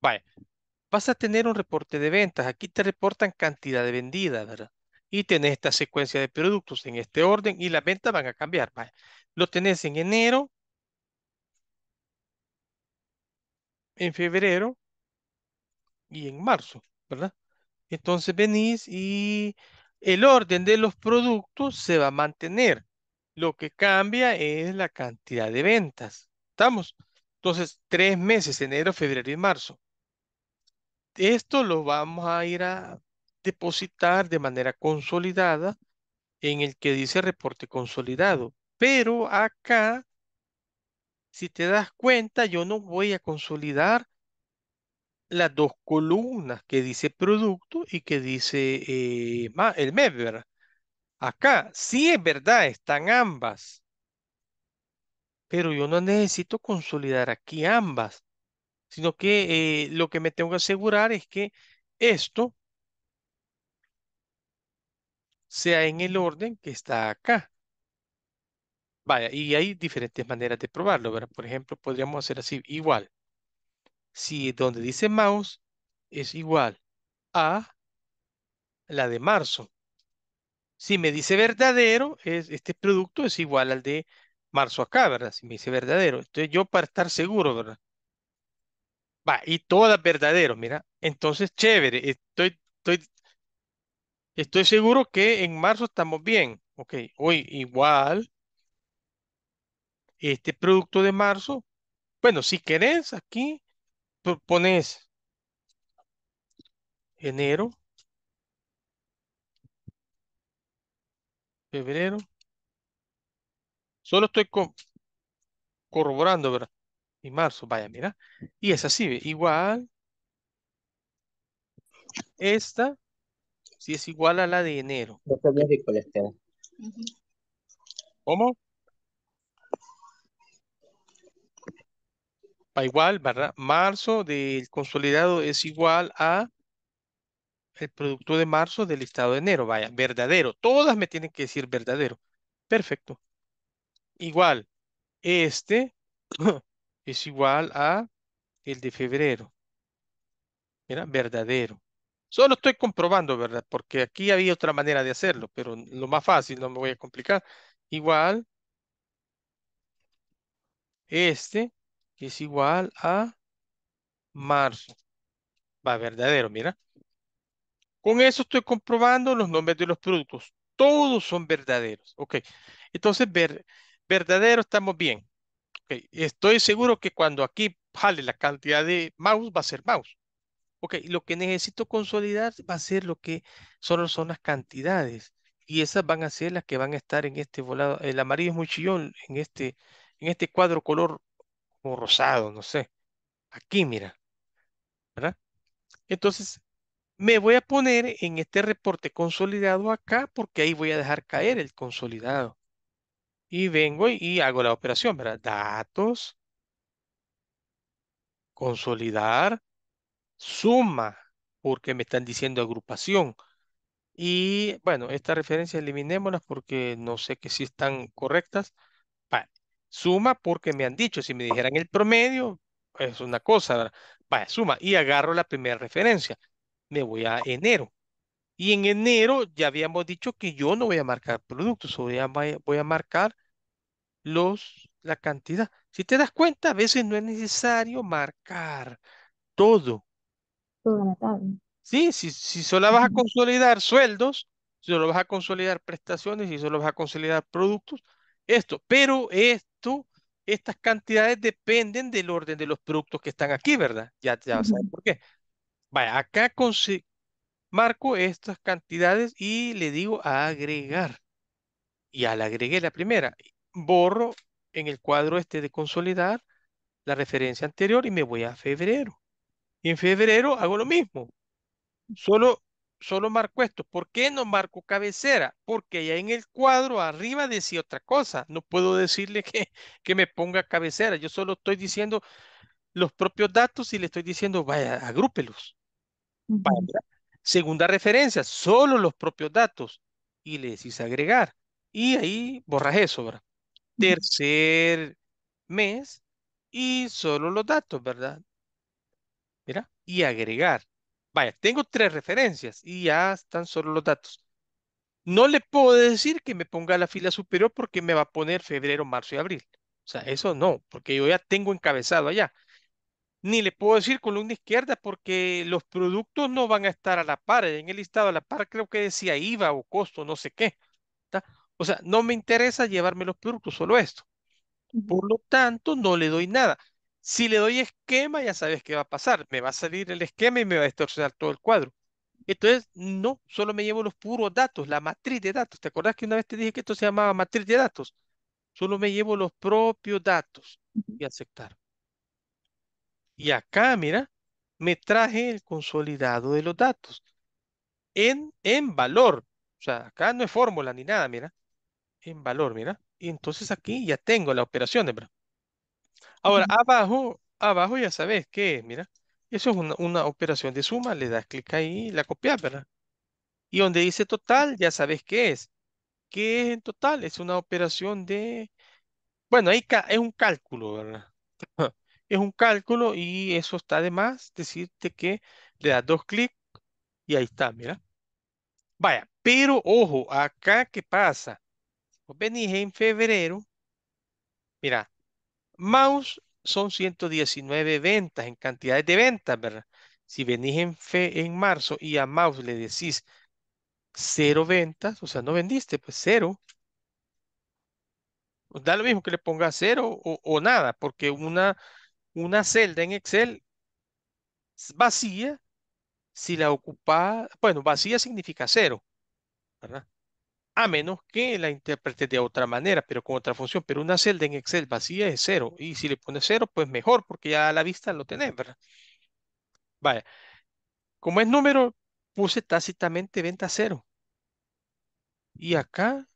vas a tener un reporte de ventas. Aquí te reportan cantidad de vendidas, ¿verdad? Y tenés esta secuencia de productos en este orden y las ventas van a cambiar. Lo tenés en enero, en febrero y en marzo, ¿verdad? Entonces venís y el orden de los productos se va a mantener. Lo que cambia es la cantidad de ventas. ¿Estamos? Entonces, tres meses, enero, febrero y marzo. Esto lo vamos a ir a depositar de manera consolidada en el que dice reporte consolidado. Pero acá si te das cuenta, yo no voy a consolidar las dos columnas que dice producto y que dice eh, el mes. ¿verdad? Acá sí es verdad, están ambas. Pero yo no necesito consolidar aquí ambas, sino que eh, lo que me tengo que asegurar es que esto sea en el orden que está acá. Vaya, y hay diferentes maneras de probarlo, ¿verdad? Por ejemplo, podríamos hacer así, igual. Si donde dice mouse es igual a la de marzo. Si me dice verdadero, es, este producto es igual al de marzo acá, ¿verdad? Si me dice verdadero. Entonces yo para estar seguro, ¿verdad? Va, y todas verdadero mira. Entonces, chévere, estoy, estoy, estoy seguro que en marzo estamos bien. Ok, hoy igual este producto de marzo, bueno, si querés, aquí pones enero, febrero. Solo estoy corroborando, ¿verdad? Y marzo, vaya, mira. Y es así, igual. Esta, si es igual a la de enero. Este. ¿Cómo? va igual, ¿verdad? Marzo del consolidado es igual a el producto de marzo del estado de enero. Vaya, verdadero. Todas me tienen que decir verdadero. Perfecto. Igual, este es igual a el de febrero. Mira, verdadero. Solo estoy comprobando, ¿verdad? Porque aquí había otra manera de hacerlo, pero lo más fácil, no me voy a complicar. Igual, este es igual a marzo. Va verdadero, mira. Con eso estoy comprobando los nombres de los productos. Todos son verdaderos. Ok. Entonces, ver, verdadero estamos bien. Estoy seguro que cuando aquí jale la cantidad de mouse, va a ser mouse. Ok, lo que necesito consolidar va a ser lo que solo son las cantidades. Y esas van a ser las que van a estar en este volado. El amarillo es muy chillón en este, en este cuadro color o rosado, no sé. Aquí, mira. ¿Verdad? Entonces, me voy a poner en este reporte consolidado acá porque ahí voy a dejar caer el consolidado. Y vengo y, hago la operación, ¿verdad? Datos, consolidar, suma, porque me están diciendo agrupación. Y bueno, estas referencias eliminémoslas porque no sé que si están correctas. Suma porque me han dicho, si me dijeran el promedio, es una cosa, Vaya, suma y agarro la primera referencia. Me voy a enero. Y en enero ya habíamos dicho que yo no voy a marcar productos, voy a, voy a marcar los, la cantidad. Si te das cuenta, a veces no es necesario marcar todo. Sí, si, si solo vas a consolidar sueldos, si solo vas a consolidar prestaciones, si solo vas a consolidar productos, esto, pero esto, estas cantidades dependen del orden de los productos que están aquí, ¿verdad? Ya, ya por qué. Vaya, acá marco estas cantidades y le digo agregar. Y al agregué la primera, borro en el cuadro este de consolidar la referencia anterior y me voy a febrero. Y en febrero hago lo mismo. Solo solo marco esto. ¿Por qué no marco cabecera? Porque ya en el cuadro arriba decía otra cosa. No puedo decirle que, que me ponga cabecera. Yo solo estoy diciendo los propios datos y le estoy diciendo, vaya, agrúpelos. Segunda referencia, solo los propios datos. Y le decís agregar. Y ahí borras eso, Tercer mes y solo los datos, ¿verdad? Mira, y agregar. Vaya, tengo tres referencias y ya están solo los datos. No le puedo decir que me ponga la fila superior porque me va a poner febrero, marzo y abril. O sea, eso no, porque yo ya tengo encabezado allá. Ni le puedo decir columna izquierda porque los productos no van a estar a la par. En el listado a la par creo que decía IVA o costo, no sé qué. O sea, no me interesa llevarme los productos, solo esto. Por lo tanto, no le doy nada. Si le doy esquema, ya sabes qué va a pasar. Me va a salir el esquema y me va a distorsionar todo el cuadro. Entonces, no, solo me llevo los puros datos, la matriz de datos. ¿Te acordás que una vez te dije que esto se llamaba matriz de datos? Solo me llevo los propios datos y aceptar. Y acá, mira, me traje el consolidado de los datos en, en valor. O sea, acá no es fórmula ni nada, mira. En valor, mira. Y entonces aquí ya tengo la operación, ¿verdad? Ahora, abajo, abajo ya sabes qué es, mira. Eso es una, operación de suma, le das clic ahí y la copias, ¿verdad? Y donde dice total, ya sabes qué es. ¿Qué es en total? Es una operación de... Bueno, ahí es un cálculo, ¿verdad? es un cálculo y eso está de más decirte que le das dos clics y ahí está, mira. Vaya, pero ojo, acá qué pasa. Vos en febrero, mira, mouse son 119 ventas en cantidades de ventas, ¿verdad? Si venís en, fe, en marzo y a mouse le decís cero ventas, o sea, no vendiste, pues cero. Da lo mismo que le ponga cero o, o nada, porque una, una celda en Excel vacía, si la ocupa, bueno, vacía significa cero, ¿verdad? a menos que la interprete de otra manera, pero con otra función. Pero una celda en Excel vacía es cero. Y si le pone cero, pues mejor, porque ya a la vista lo tenés, ¿verdad? Vaya. Como es número, puse tácitamente venta cero. Y acá,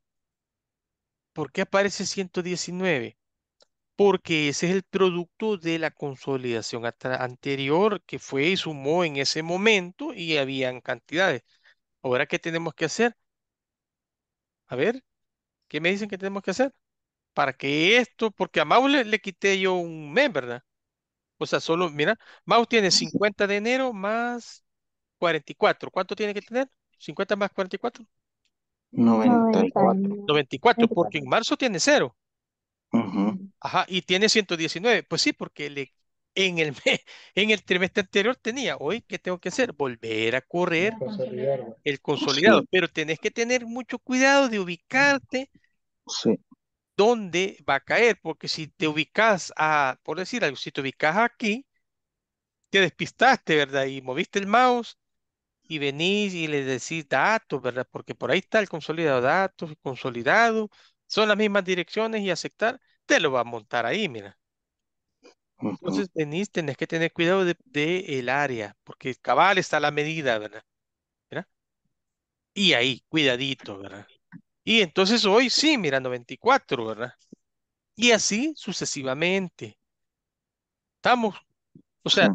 ¿por qué aparece 119? Porque ese es el producto de la consolidación anterior que fue y sumó en ese momento y habían cantidades. Ahora, ¿qué tenemos que hacer? A ver, ¿qué me dicen que tenemos que hacer? Para que esto, porque a Mau le, quité yo un mes, ¿verdad? O sea, solo, mira, Mau tiene 50 de enero más 44. ¿Cuánto tiene que tener? 50 más 44. 94. 94, porque en marzo tiene cero. Ajá, y tiene 119. Pues sí, porque le en el, mes, en el trimestre anterior tenía. Hoy, ¿qué tengo que hacer? Volver a correr el consolidado. Pero tenés que tener mucho cuidado de ubicarte dónde va a caer, porque si te ubicas a, por decir algo, si te ubicas aquí, te despistaste, ¿verdad? Y moviste el mouse y venís y le decís datos, ¿verdad? Porque por ahí está el consolidado, datos, consolidado, son las mismas direcciones y aceptar, te lo va a montar ahí, mira tenés que tener cuidado del de, el área, porque cabal está la medida, ¿verdad? Y ahí, cuidadito, ¿verdad? Y entonces hoy sí, mira, 94, ¿verdad? Y así sucesivamente. Estamos, o sea,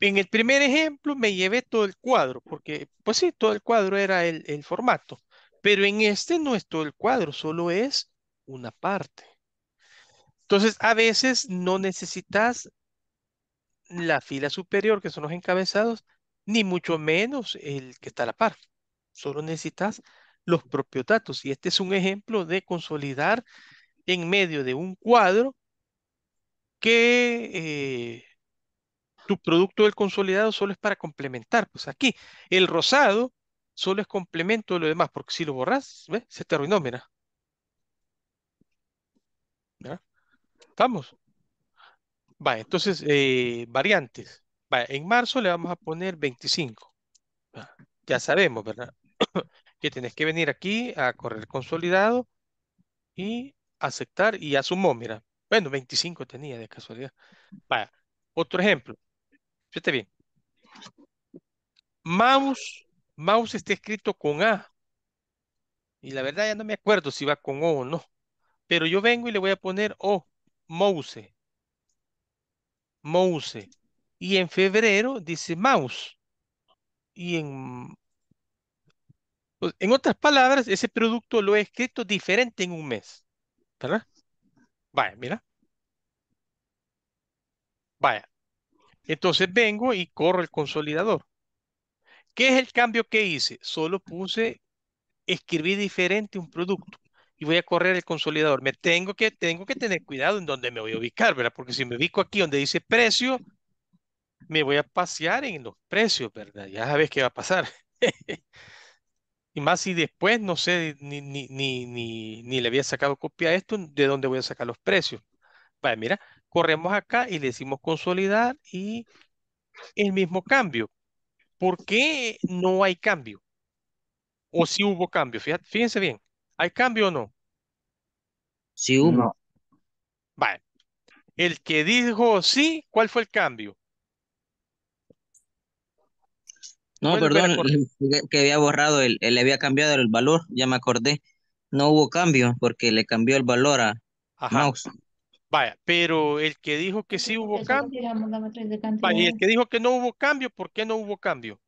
en el primer ejemplo me llevé todo el cuadro, porque pues sí, todo el cuadro era el, el formato, pero en este no es todo el cuadro, solo es una parte. Entonces, a veces no necesitas la fila superior, que son los encabezados, ni mucho menos el que está a la par. Solo necesitas los propios datos. Y este es un ejemplo de consolidar en medio de un cuadro que eh, tu producto del consolidado solo es para complementar. Pues aquí, el rosado solo es complemento de lo demás, porque si lo borras, se te arruinó, mira. ¿Ya? Vale, entonces, eh, variantes. Vale, en marzo le vamos a poner 25. Ah, ya sabemos, ¿verdad? que tenés que venir aquí a correr consolidado y aceptar y a sumó, mira. Bueno, 25 tenía de casualidad. Vaya, otro ejemplo. Fíjate bien. Mouse, mouse está escrito con A. Y la verdad ya no me acuerdo si va con O o no. Pero yo vengo y le voy a poner O, mouse mouse. Y en febrero dice mouse. Y en, pues, en otras palabras, ese producto lo he escrito diferente en un mes. ¿Verdad? Vaya, mira. Vaya. Entonces vengo y corro el consolidador. ¿Qué es el cambio que hice? Solo puse, escribir diferente un producto voy a correr el consolidador. Me tengo que, tengo que tener cuidado en dónde me voy a ubicar, ¿verdad? Porque si me ubico aquí donde dice precio, me voy a pasear en los precios, ¿verdad? Ya sabes qué va a pasar. y más si después, no sé, ni, ni, ni, ni, le había sacado copia a esto, ¿de dónde voy a sacar los precios? Vale, mira, corremos acá y le decimos consolidar y el mismo cambio. ¿Por qué no hay cambio? O si hubo cambio, fíjense bien, ¿hay cambio o no? Sí hubo. Vaya. El que dijo sí, ¿cuál fue el cambio? No, perdón, que había borrado, el, le había cambiado el valor, ya me acordé. No hubo cambio porque le cambió el valor a Vaya, pero el que dijo que sí hubo cambio. y el que dijo que no hubo cambio, ¿por qué no hubo cambio?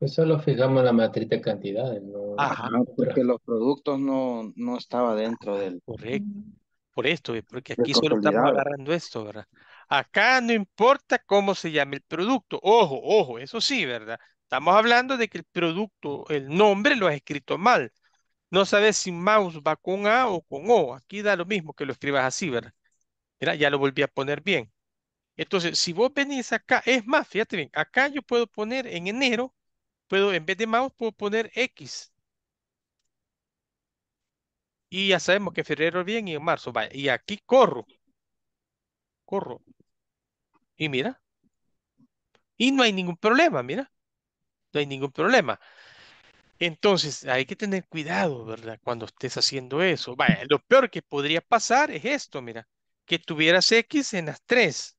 Eso pues solo fijamos la matriz de cantidades, Ajá, ah, porque los productos no, no estaba dentro del... Correcto. Por esto, porque aquí solo estamos agarrando esto, ¿verdad? Acá no importa cómo se llame el producto. Ojo, ojo, eso sí, ¿verdad? Estamos hablando de que el producto, el nombre lo has escrito mal. No sabes si mouse va con A o con O. Aquí da lo mismo que lo escribas así, ¿verdad? Mira, ya lo volví a poner bien. Entonces, si vos venís acá, es más, fíjate bien, acá yo puedo poner en enero puedo, en vez de mouse, puedo poner X. Y ya sabemos que en febrero viene y en marzo Y aquí corro. Corro. Y mira. Y no hay ningún problema, mira. No hay ningún problema. Entonces, hay que tener cuidado, ¿verdad? Cuando estés haciendo eso. lo peor que podría pasar es esto, mira. Que tuvieras X en las tres.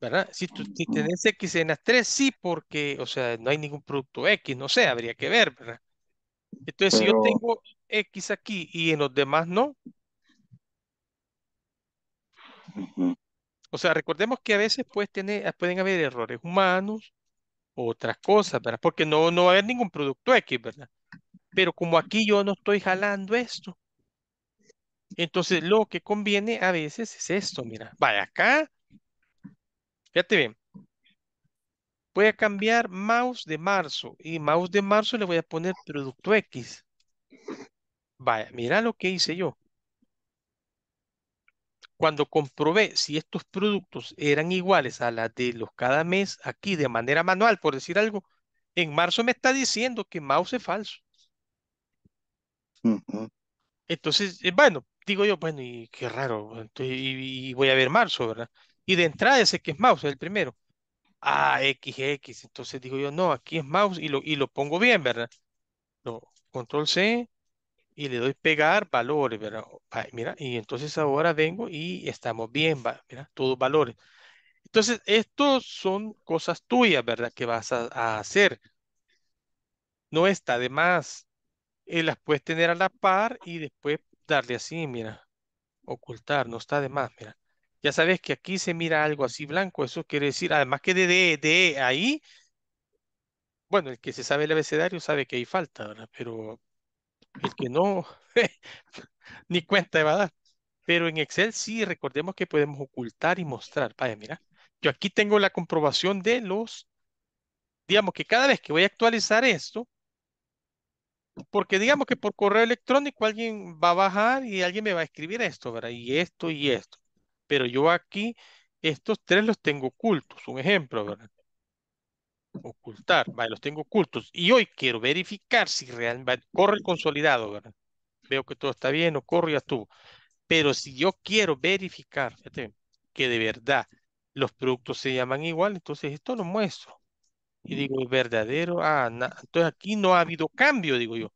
¿verdad? Si, tú, tenés X en las tres, sí, porque, o sea, no hay ningún producto X, no sé, habría que ver, ¿verdad? Entonces, si yo tengo X aquí y en los demás no. O sea, recordemos que a veces pues tener, ah, pueden haber errores humanos, otras cosas, ¿verdad? Porque no, no va a haber ningún producto X, ¿verdad? Pero como aquí yo no estoy jalando esto, entonces lo que conviene a veces es esto, mira, vaya acá, Fíjate bien. Voy a cambiar mouse de marzo y mouse de marzo le voy a poner producto X. Vaya, mira lo que hice yo. Cuando comprobé si estos productos eran iguales a las de los cada mes aquí de manera manual, por decir algo, en marzo me está diciendo que mouse es falso. Entonces, eh, bueno, digo yo, bueno, y qué raro, y voy a ver marzo, ¿verdad? Y de entrada ese que es mouse, el primero. Ah, XX. Entonces digo yo, no, aquí es mouse y lo, y lo pongo bien, ¿verdad? Lo control C y le doy pegar valores, ¿verdad? Mira, y entonces ahora vengo y estamos bien, mira, todos valores. Entonces, estos son cosas tuyas, ¿verdad? Que vas a, hacer. No está de más. Eh, las puedes tener a la par y después darle así, mira. Ocultar, no está de más, mira. Ya sabes que aquí se mira algo así blanco, eso quiere decir, además que de, de, ahí, bueno, el que se sabe el abecedario sabe que hay falta, ¿verdad? Pero el que no, ni cuenta va a dar. Pero en Excel sí, recordemos que podemos ocultar y mostrar. Vaya, mira, yo aquí tengo la comprobación de los, digamos que cada vez que voy a actualizar esto, porque digamos que por correo electrónico alguien va a bajar y alguien me va a escribir esto, ¿verdad? Y esto y esto pero yo aquí estos tres los tengo ocultos, un ejemplo, ¿verdad? Ocultar, vale, los tengo ocultos. Y hoy quiero verificar si realmente corre el consolidado, ¿verdad? Veo que todo está bien, o corre, ya estuvo. Pero si yo quiero verificar, fíjate, que de verdad los productos se llaman igual, entonces esto lo muestro. Y digo, verdadero, ah, entonces aquí no ha habido cambio, digo yo.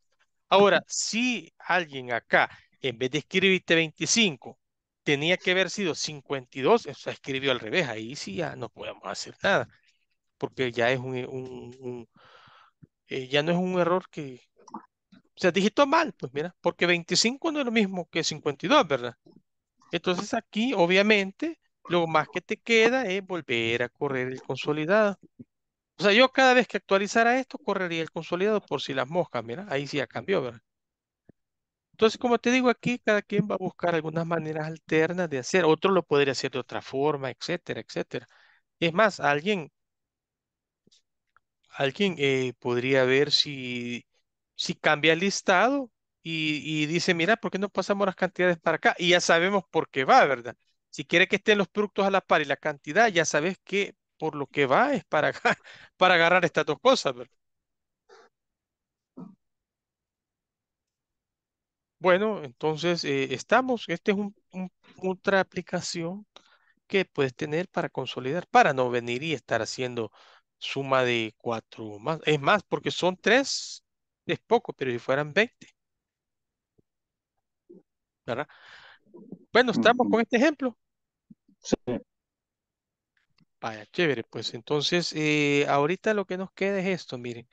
Ahora, si alguien acá, en vez de escribirte 25, tenía que haber sido 52, o sea, escribió al revés, ahí sí ya no podemos hacer nada, porque ya es un, e, eh, ya no es un error que, o sea, digitó mal, pues mira, porque 25 no es lo mismo que 52, ¿verdad? Entonces aquí, obviamente, lo más que te queda es volver a correr el consolidado. O sea, yo cada vez que actualizara esto, correría el consolidado por si las moscas, mira, ahí sí ya cambió, ¿verdad? Entonces, como te digo aquí, cada quien va a buscar algunas maneras alternas de hacer. Otro lo podría hacer de otra forma, etcétera, etcétera. Es más, alguien, alguien eh, podría ver si, si cambia el listado y, dice, mira, ¿por qué no pasamos las cantidades para acá? Y ya sabemos por qué va, ¿verdad? Si quiere que estén los productos a la par y la cantidad, ya sabes que por lo que va es para, para agarrar estas dos cosas, ¿verdad? Bueno, entonces eh, estamos. esta es un, otra aplicación que puedes tener para consolidar, para no venir y estar haciendo suma de cuatro más. Es más, porque son tres, es poco, pero si fueran 20. ¿Verdad? Bueno, estamos con este ejemplo. Sí. Vaya, chévere. Pues entonces, eh, ahorita lo que nos queda es esto, miren.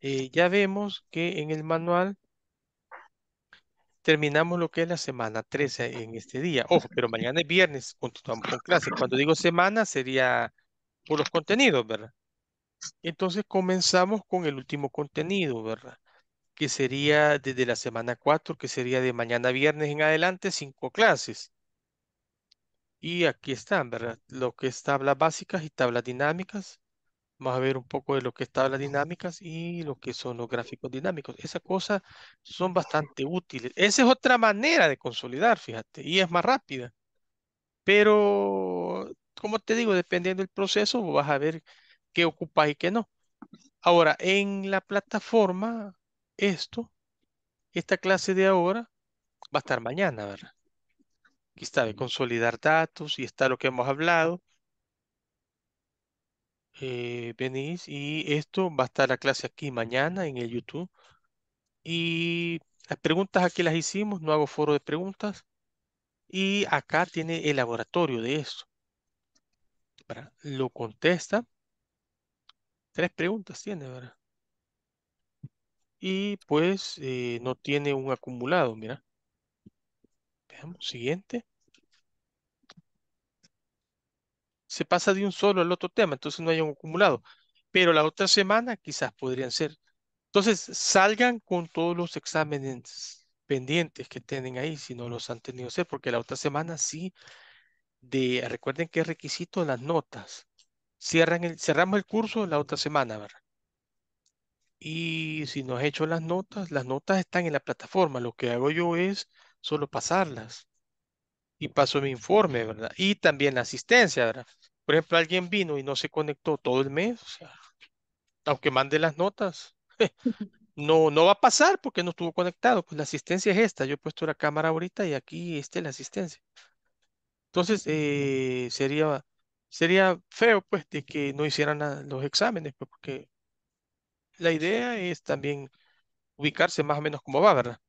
Eh, ya vemos que en el manual terminamos lo que es la semana 13 e, en este día. Ojo, pero mañana es viernes, continuamos con clases. Cuando digo semana, sería por los contenidos, ¿verdad? Entonces comenzamos con el último contenido, ¿verdad? Que sería desde la semana 4, que sería de mañana viernes en adelante, cinco clases. Y aquí están, ¿verdad? Lo que es tablas básicas y tablas dinámicas, Vamos a ver un poco de lo que están las dinámicas y lo que son los gráficos dinámicos. Esas cosas son bastante útiles. Esa es otra manera de consolidar, fíjate, y es más rápida. Pero, como te digo, dependiendo del proceso, vas a ver qué ocupas y qué no. Ahora, en la plataforma, esto, esta clase de ahora, va a estar mañana, ¿verdad? Aquí está de consolidar datos y está lo que hemos hablado. Eh, venís y esto va a estar la clase aquí mañana en el YouTube. Y las preguntas aquí las hicimos, no hago foro de preguntas. Y acá tiene el laboratorio de esto. Lo contesta. Tres preguntas tiene, ¿verdad? Y pues eh, no tiene un acumulado, mira. Veamos, siguiente. se pasa de un solo al otro tema, entonces no hay un acumulado. Pero la otra semana quizás podrían ser. Entonces, salgan con todos los exámenes pendientes que tienen ahí, si no los han tenido hacer, porque la otra semana sí, de, recuerden que es requisito las notas. Cierran el, cerramos el curso la otra semana, ¿verdad? Y si no has hecho las notas, las notas están en la plataforma. Lo que hago yo es solo pasarlas. Y paso mi informe, ¿verdad? Y también la asistencia, ¿verdad? Por ejemplo, alguien vino y no se conectó todo el mes, o sea, aunque mande las notas, no, no va a pasar porque no estuvo conectado. Pues la asistencia es esta. Yo he puesto la cámara ahorita y aquí está la asistencia. Entonces, eh, sería, sería feo pues de que no hicieran los exámenes, pues, porque la idea es también ubicarse más o menos como va, ¿verdad?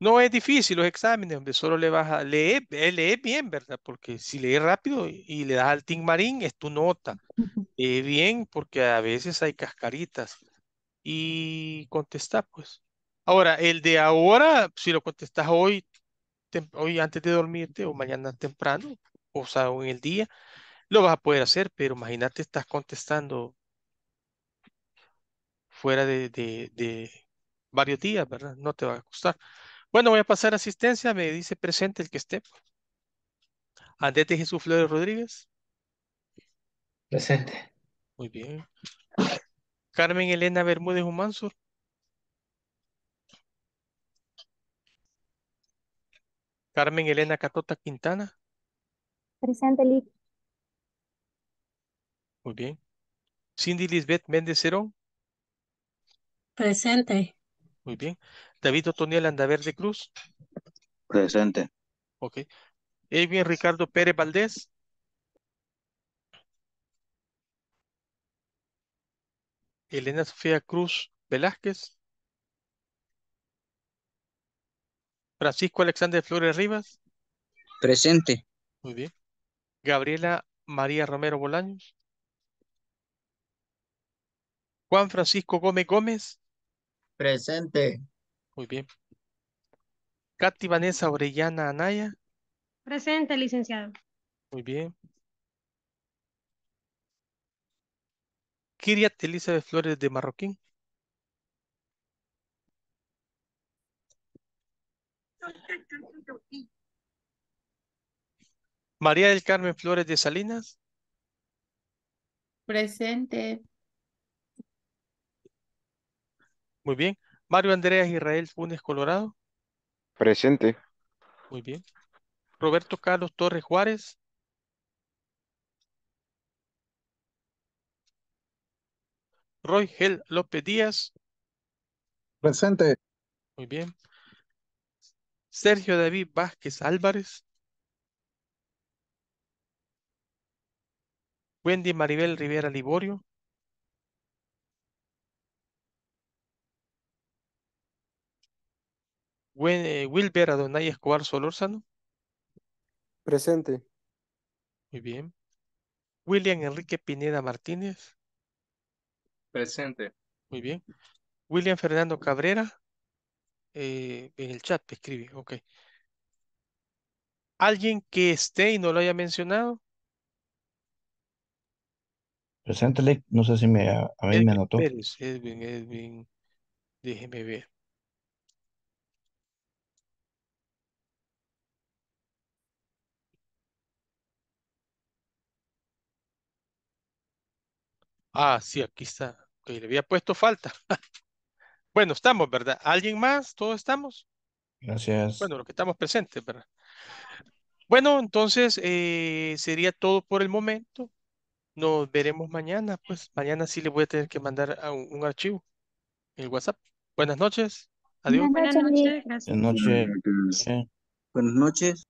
No es difícil los exámenes, donde solo le vas a leer, eh, leer bien, ¿verdad? Porque si lees rápido y le das al Tim Marín, es tu nota. bien, porque a veces hay cascaritas. Y contesta pues. Ahora, el de ahora, si lo contestas hoy, hoy antes de dormirte o mañana temprano, o sea, en el día, lo vas a poder hacer, pero imagínate, estás contestando fuera de, de varios días, ¿verdad? No te va a costar. Bueno, voy a pasar asistencia. Me dice presente el que esté. Pues. Andete Jesús Flores Rodríguez. Presente. Muy bien. Carmen Elena Bermúdez Humansur. Carmen Elena Catota Quintana. Presente, Liz. Muy bien. Cindy Lisbeth Méndez Cerón. Presente. Muy bien. David Otoniel Andaverde Cruz. Presente. Ok. Bien, Ricardo Pérez Valdés. Elena Sofía Cruz Velázquez. Francisco Alexander Flores Rivas. Presente. Muy bien. Gabriela María Romero Bolaños. Juan Francisco Gómez Gómez. Presente. Muy bien. Katy Vanessa Orellana Anaya. Presente, licenciado. Muy bien. Kiria Elizabeth Flores de Marroquín. María del Carmen Flores de Salinas. Presente. Muy bien. Mario Andreas Israel Funes Colorado. Presente. Muy bien. Roberto Carlos Torres Juárez. Roy Gel López Díaz. Presente. Muy bien. Sergio David Vázquez Álvarez. Wendy Maribel Rivera Liborio. Eh, Wilber Adonai Escobar Solórzano. Presente. Muy bien. William Enrique Pineda Martínez. Presente. Muy bien. William Fernando Cabrera. Eh, en el chat escribe, ok. ¿Alguien que esté y no lo haya mencionado? presente no sé si me, a, mí me anotó. Edwin, Edwin, déjeme ver. Ah, sí, aquí está. Que le había puesto falta. bueno, estamos, ¿verdad? ¿Alguien más? ¿Todos estamos? Gracias. Bueno, lo que estamos presentes, ¿verdad? Bueno, entonces eh, sería todo por el momento. Nos veremos mañana, pues mañana sí le voy a tener que mandar un, archivo el WhatsApp. Buenas noches. Adiós. Buenas noches. Buenas noches. Buenas noches.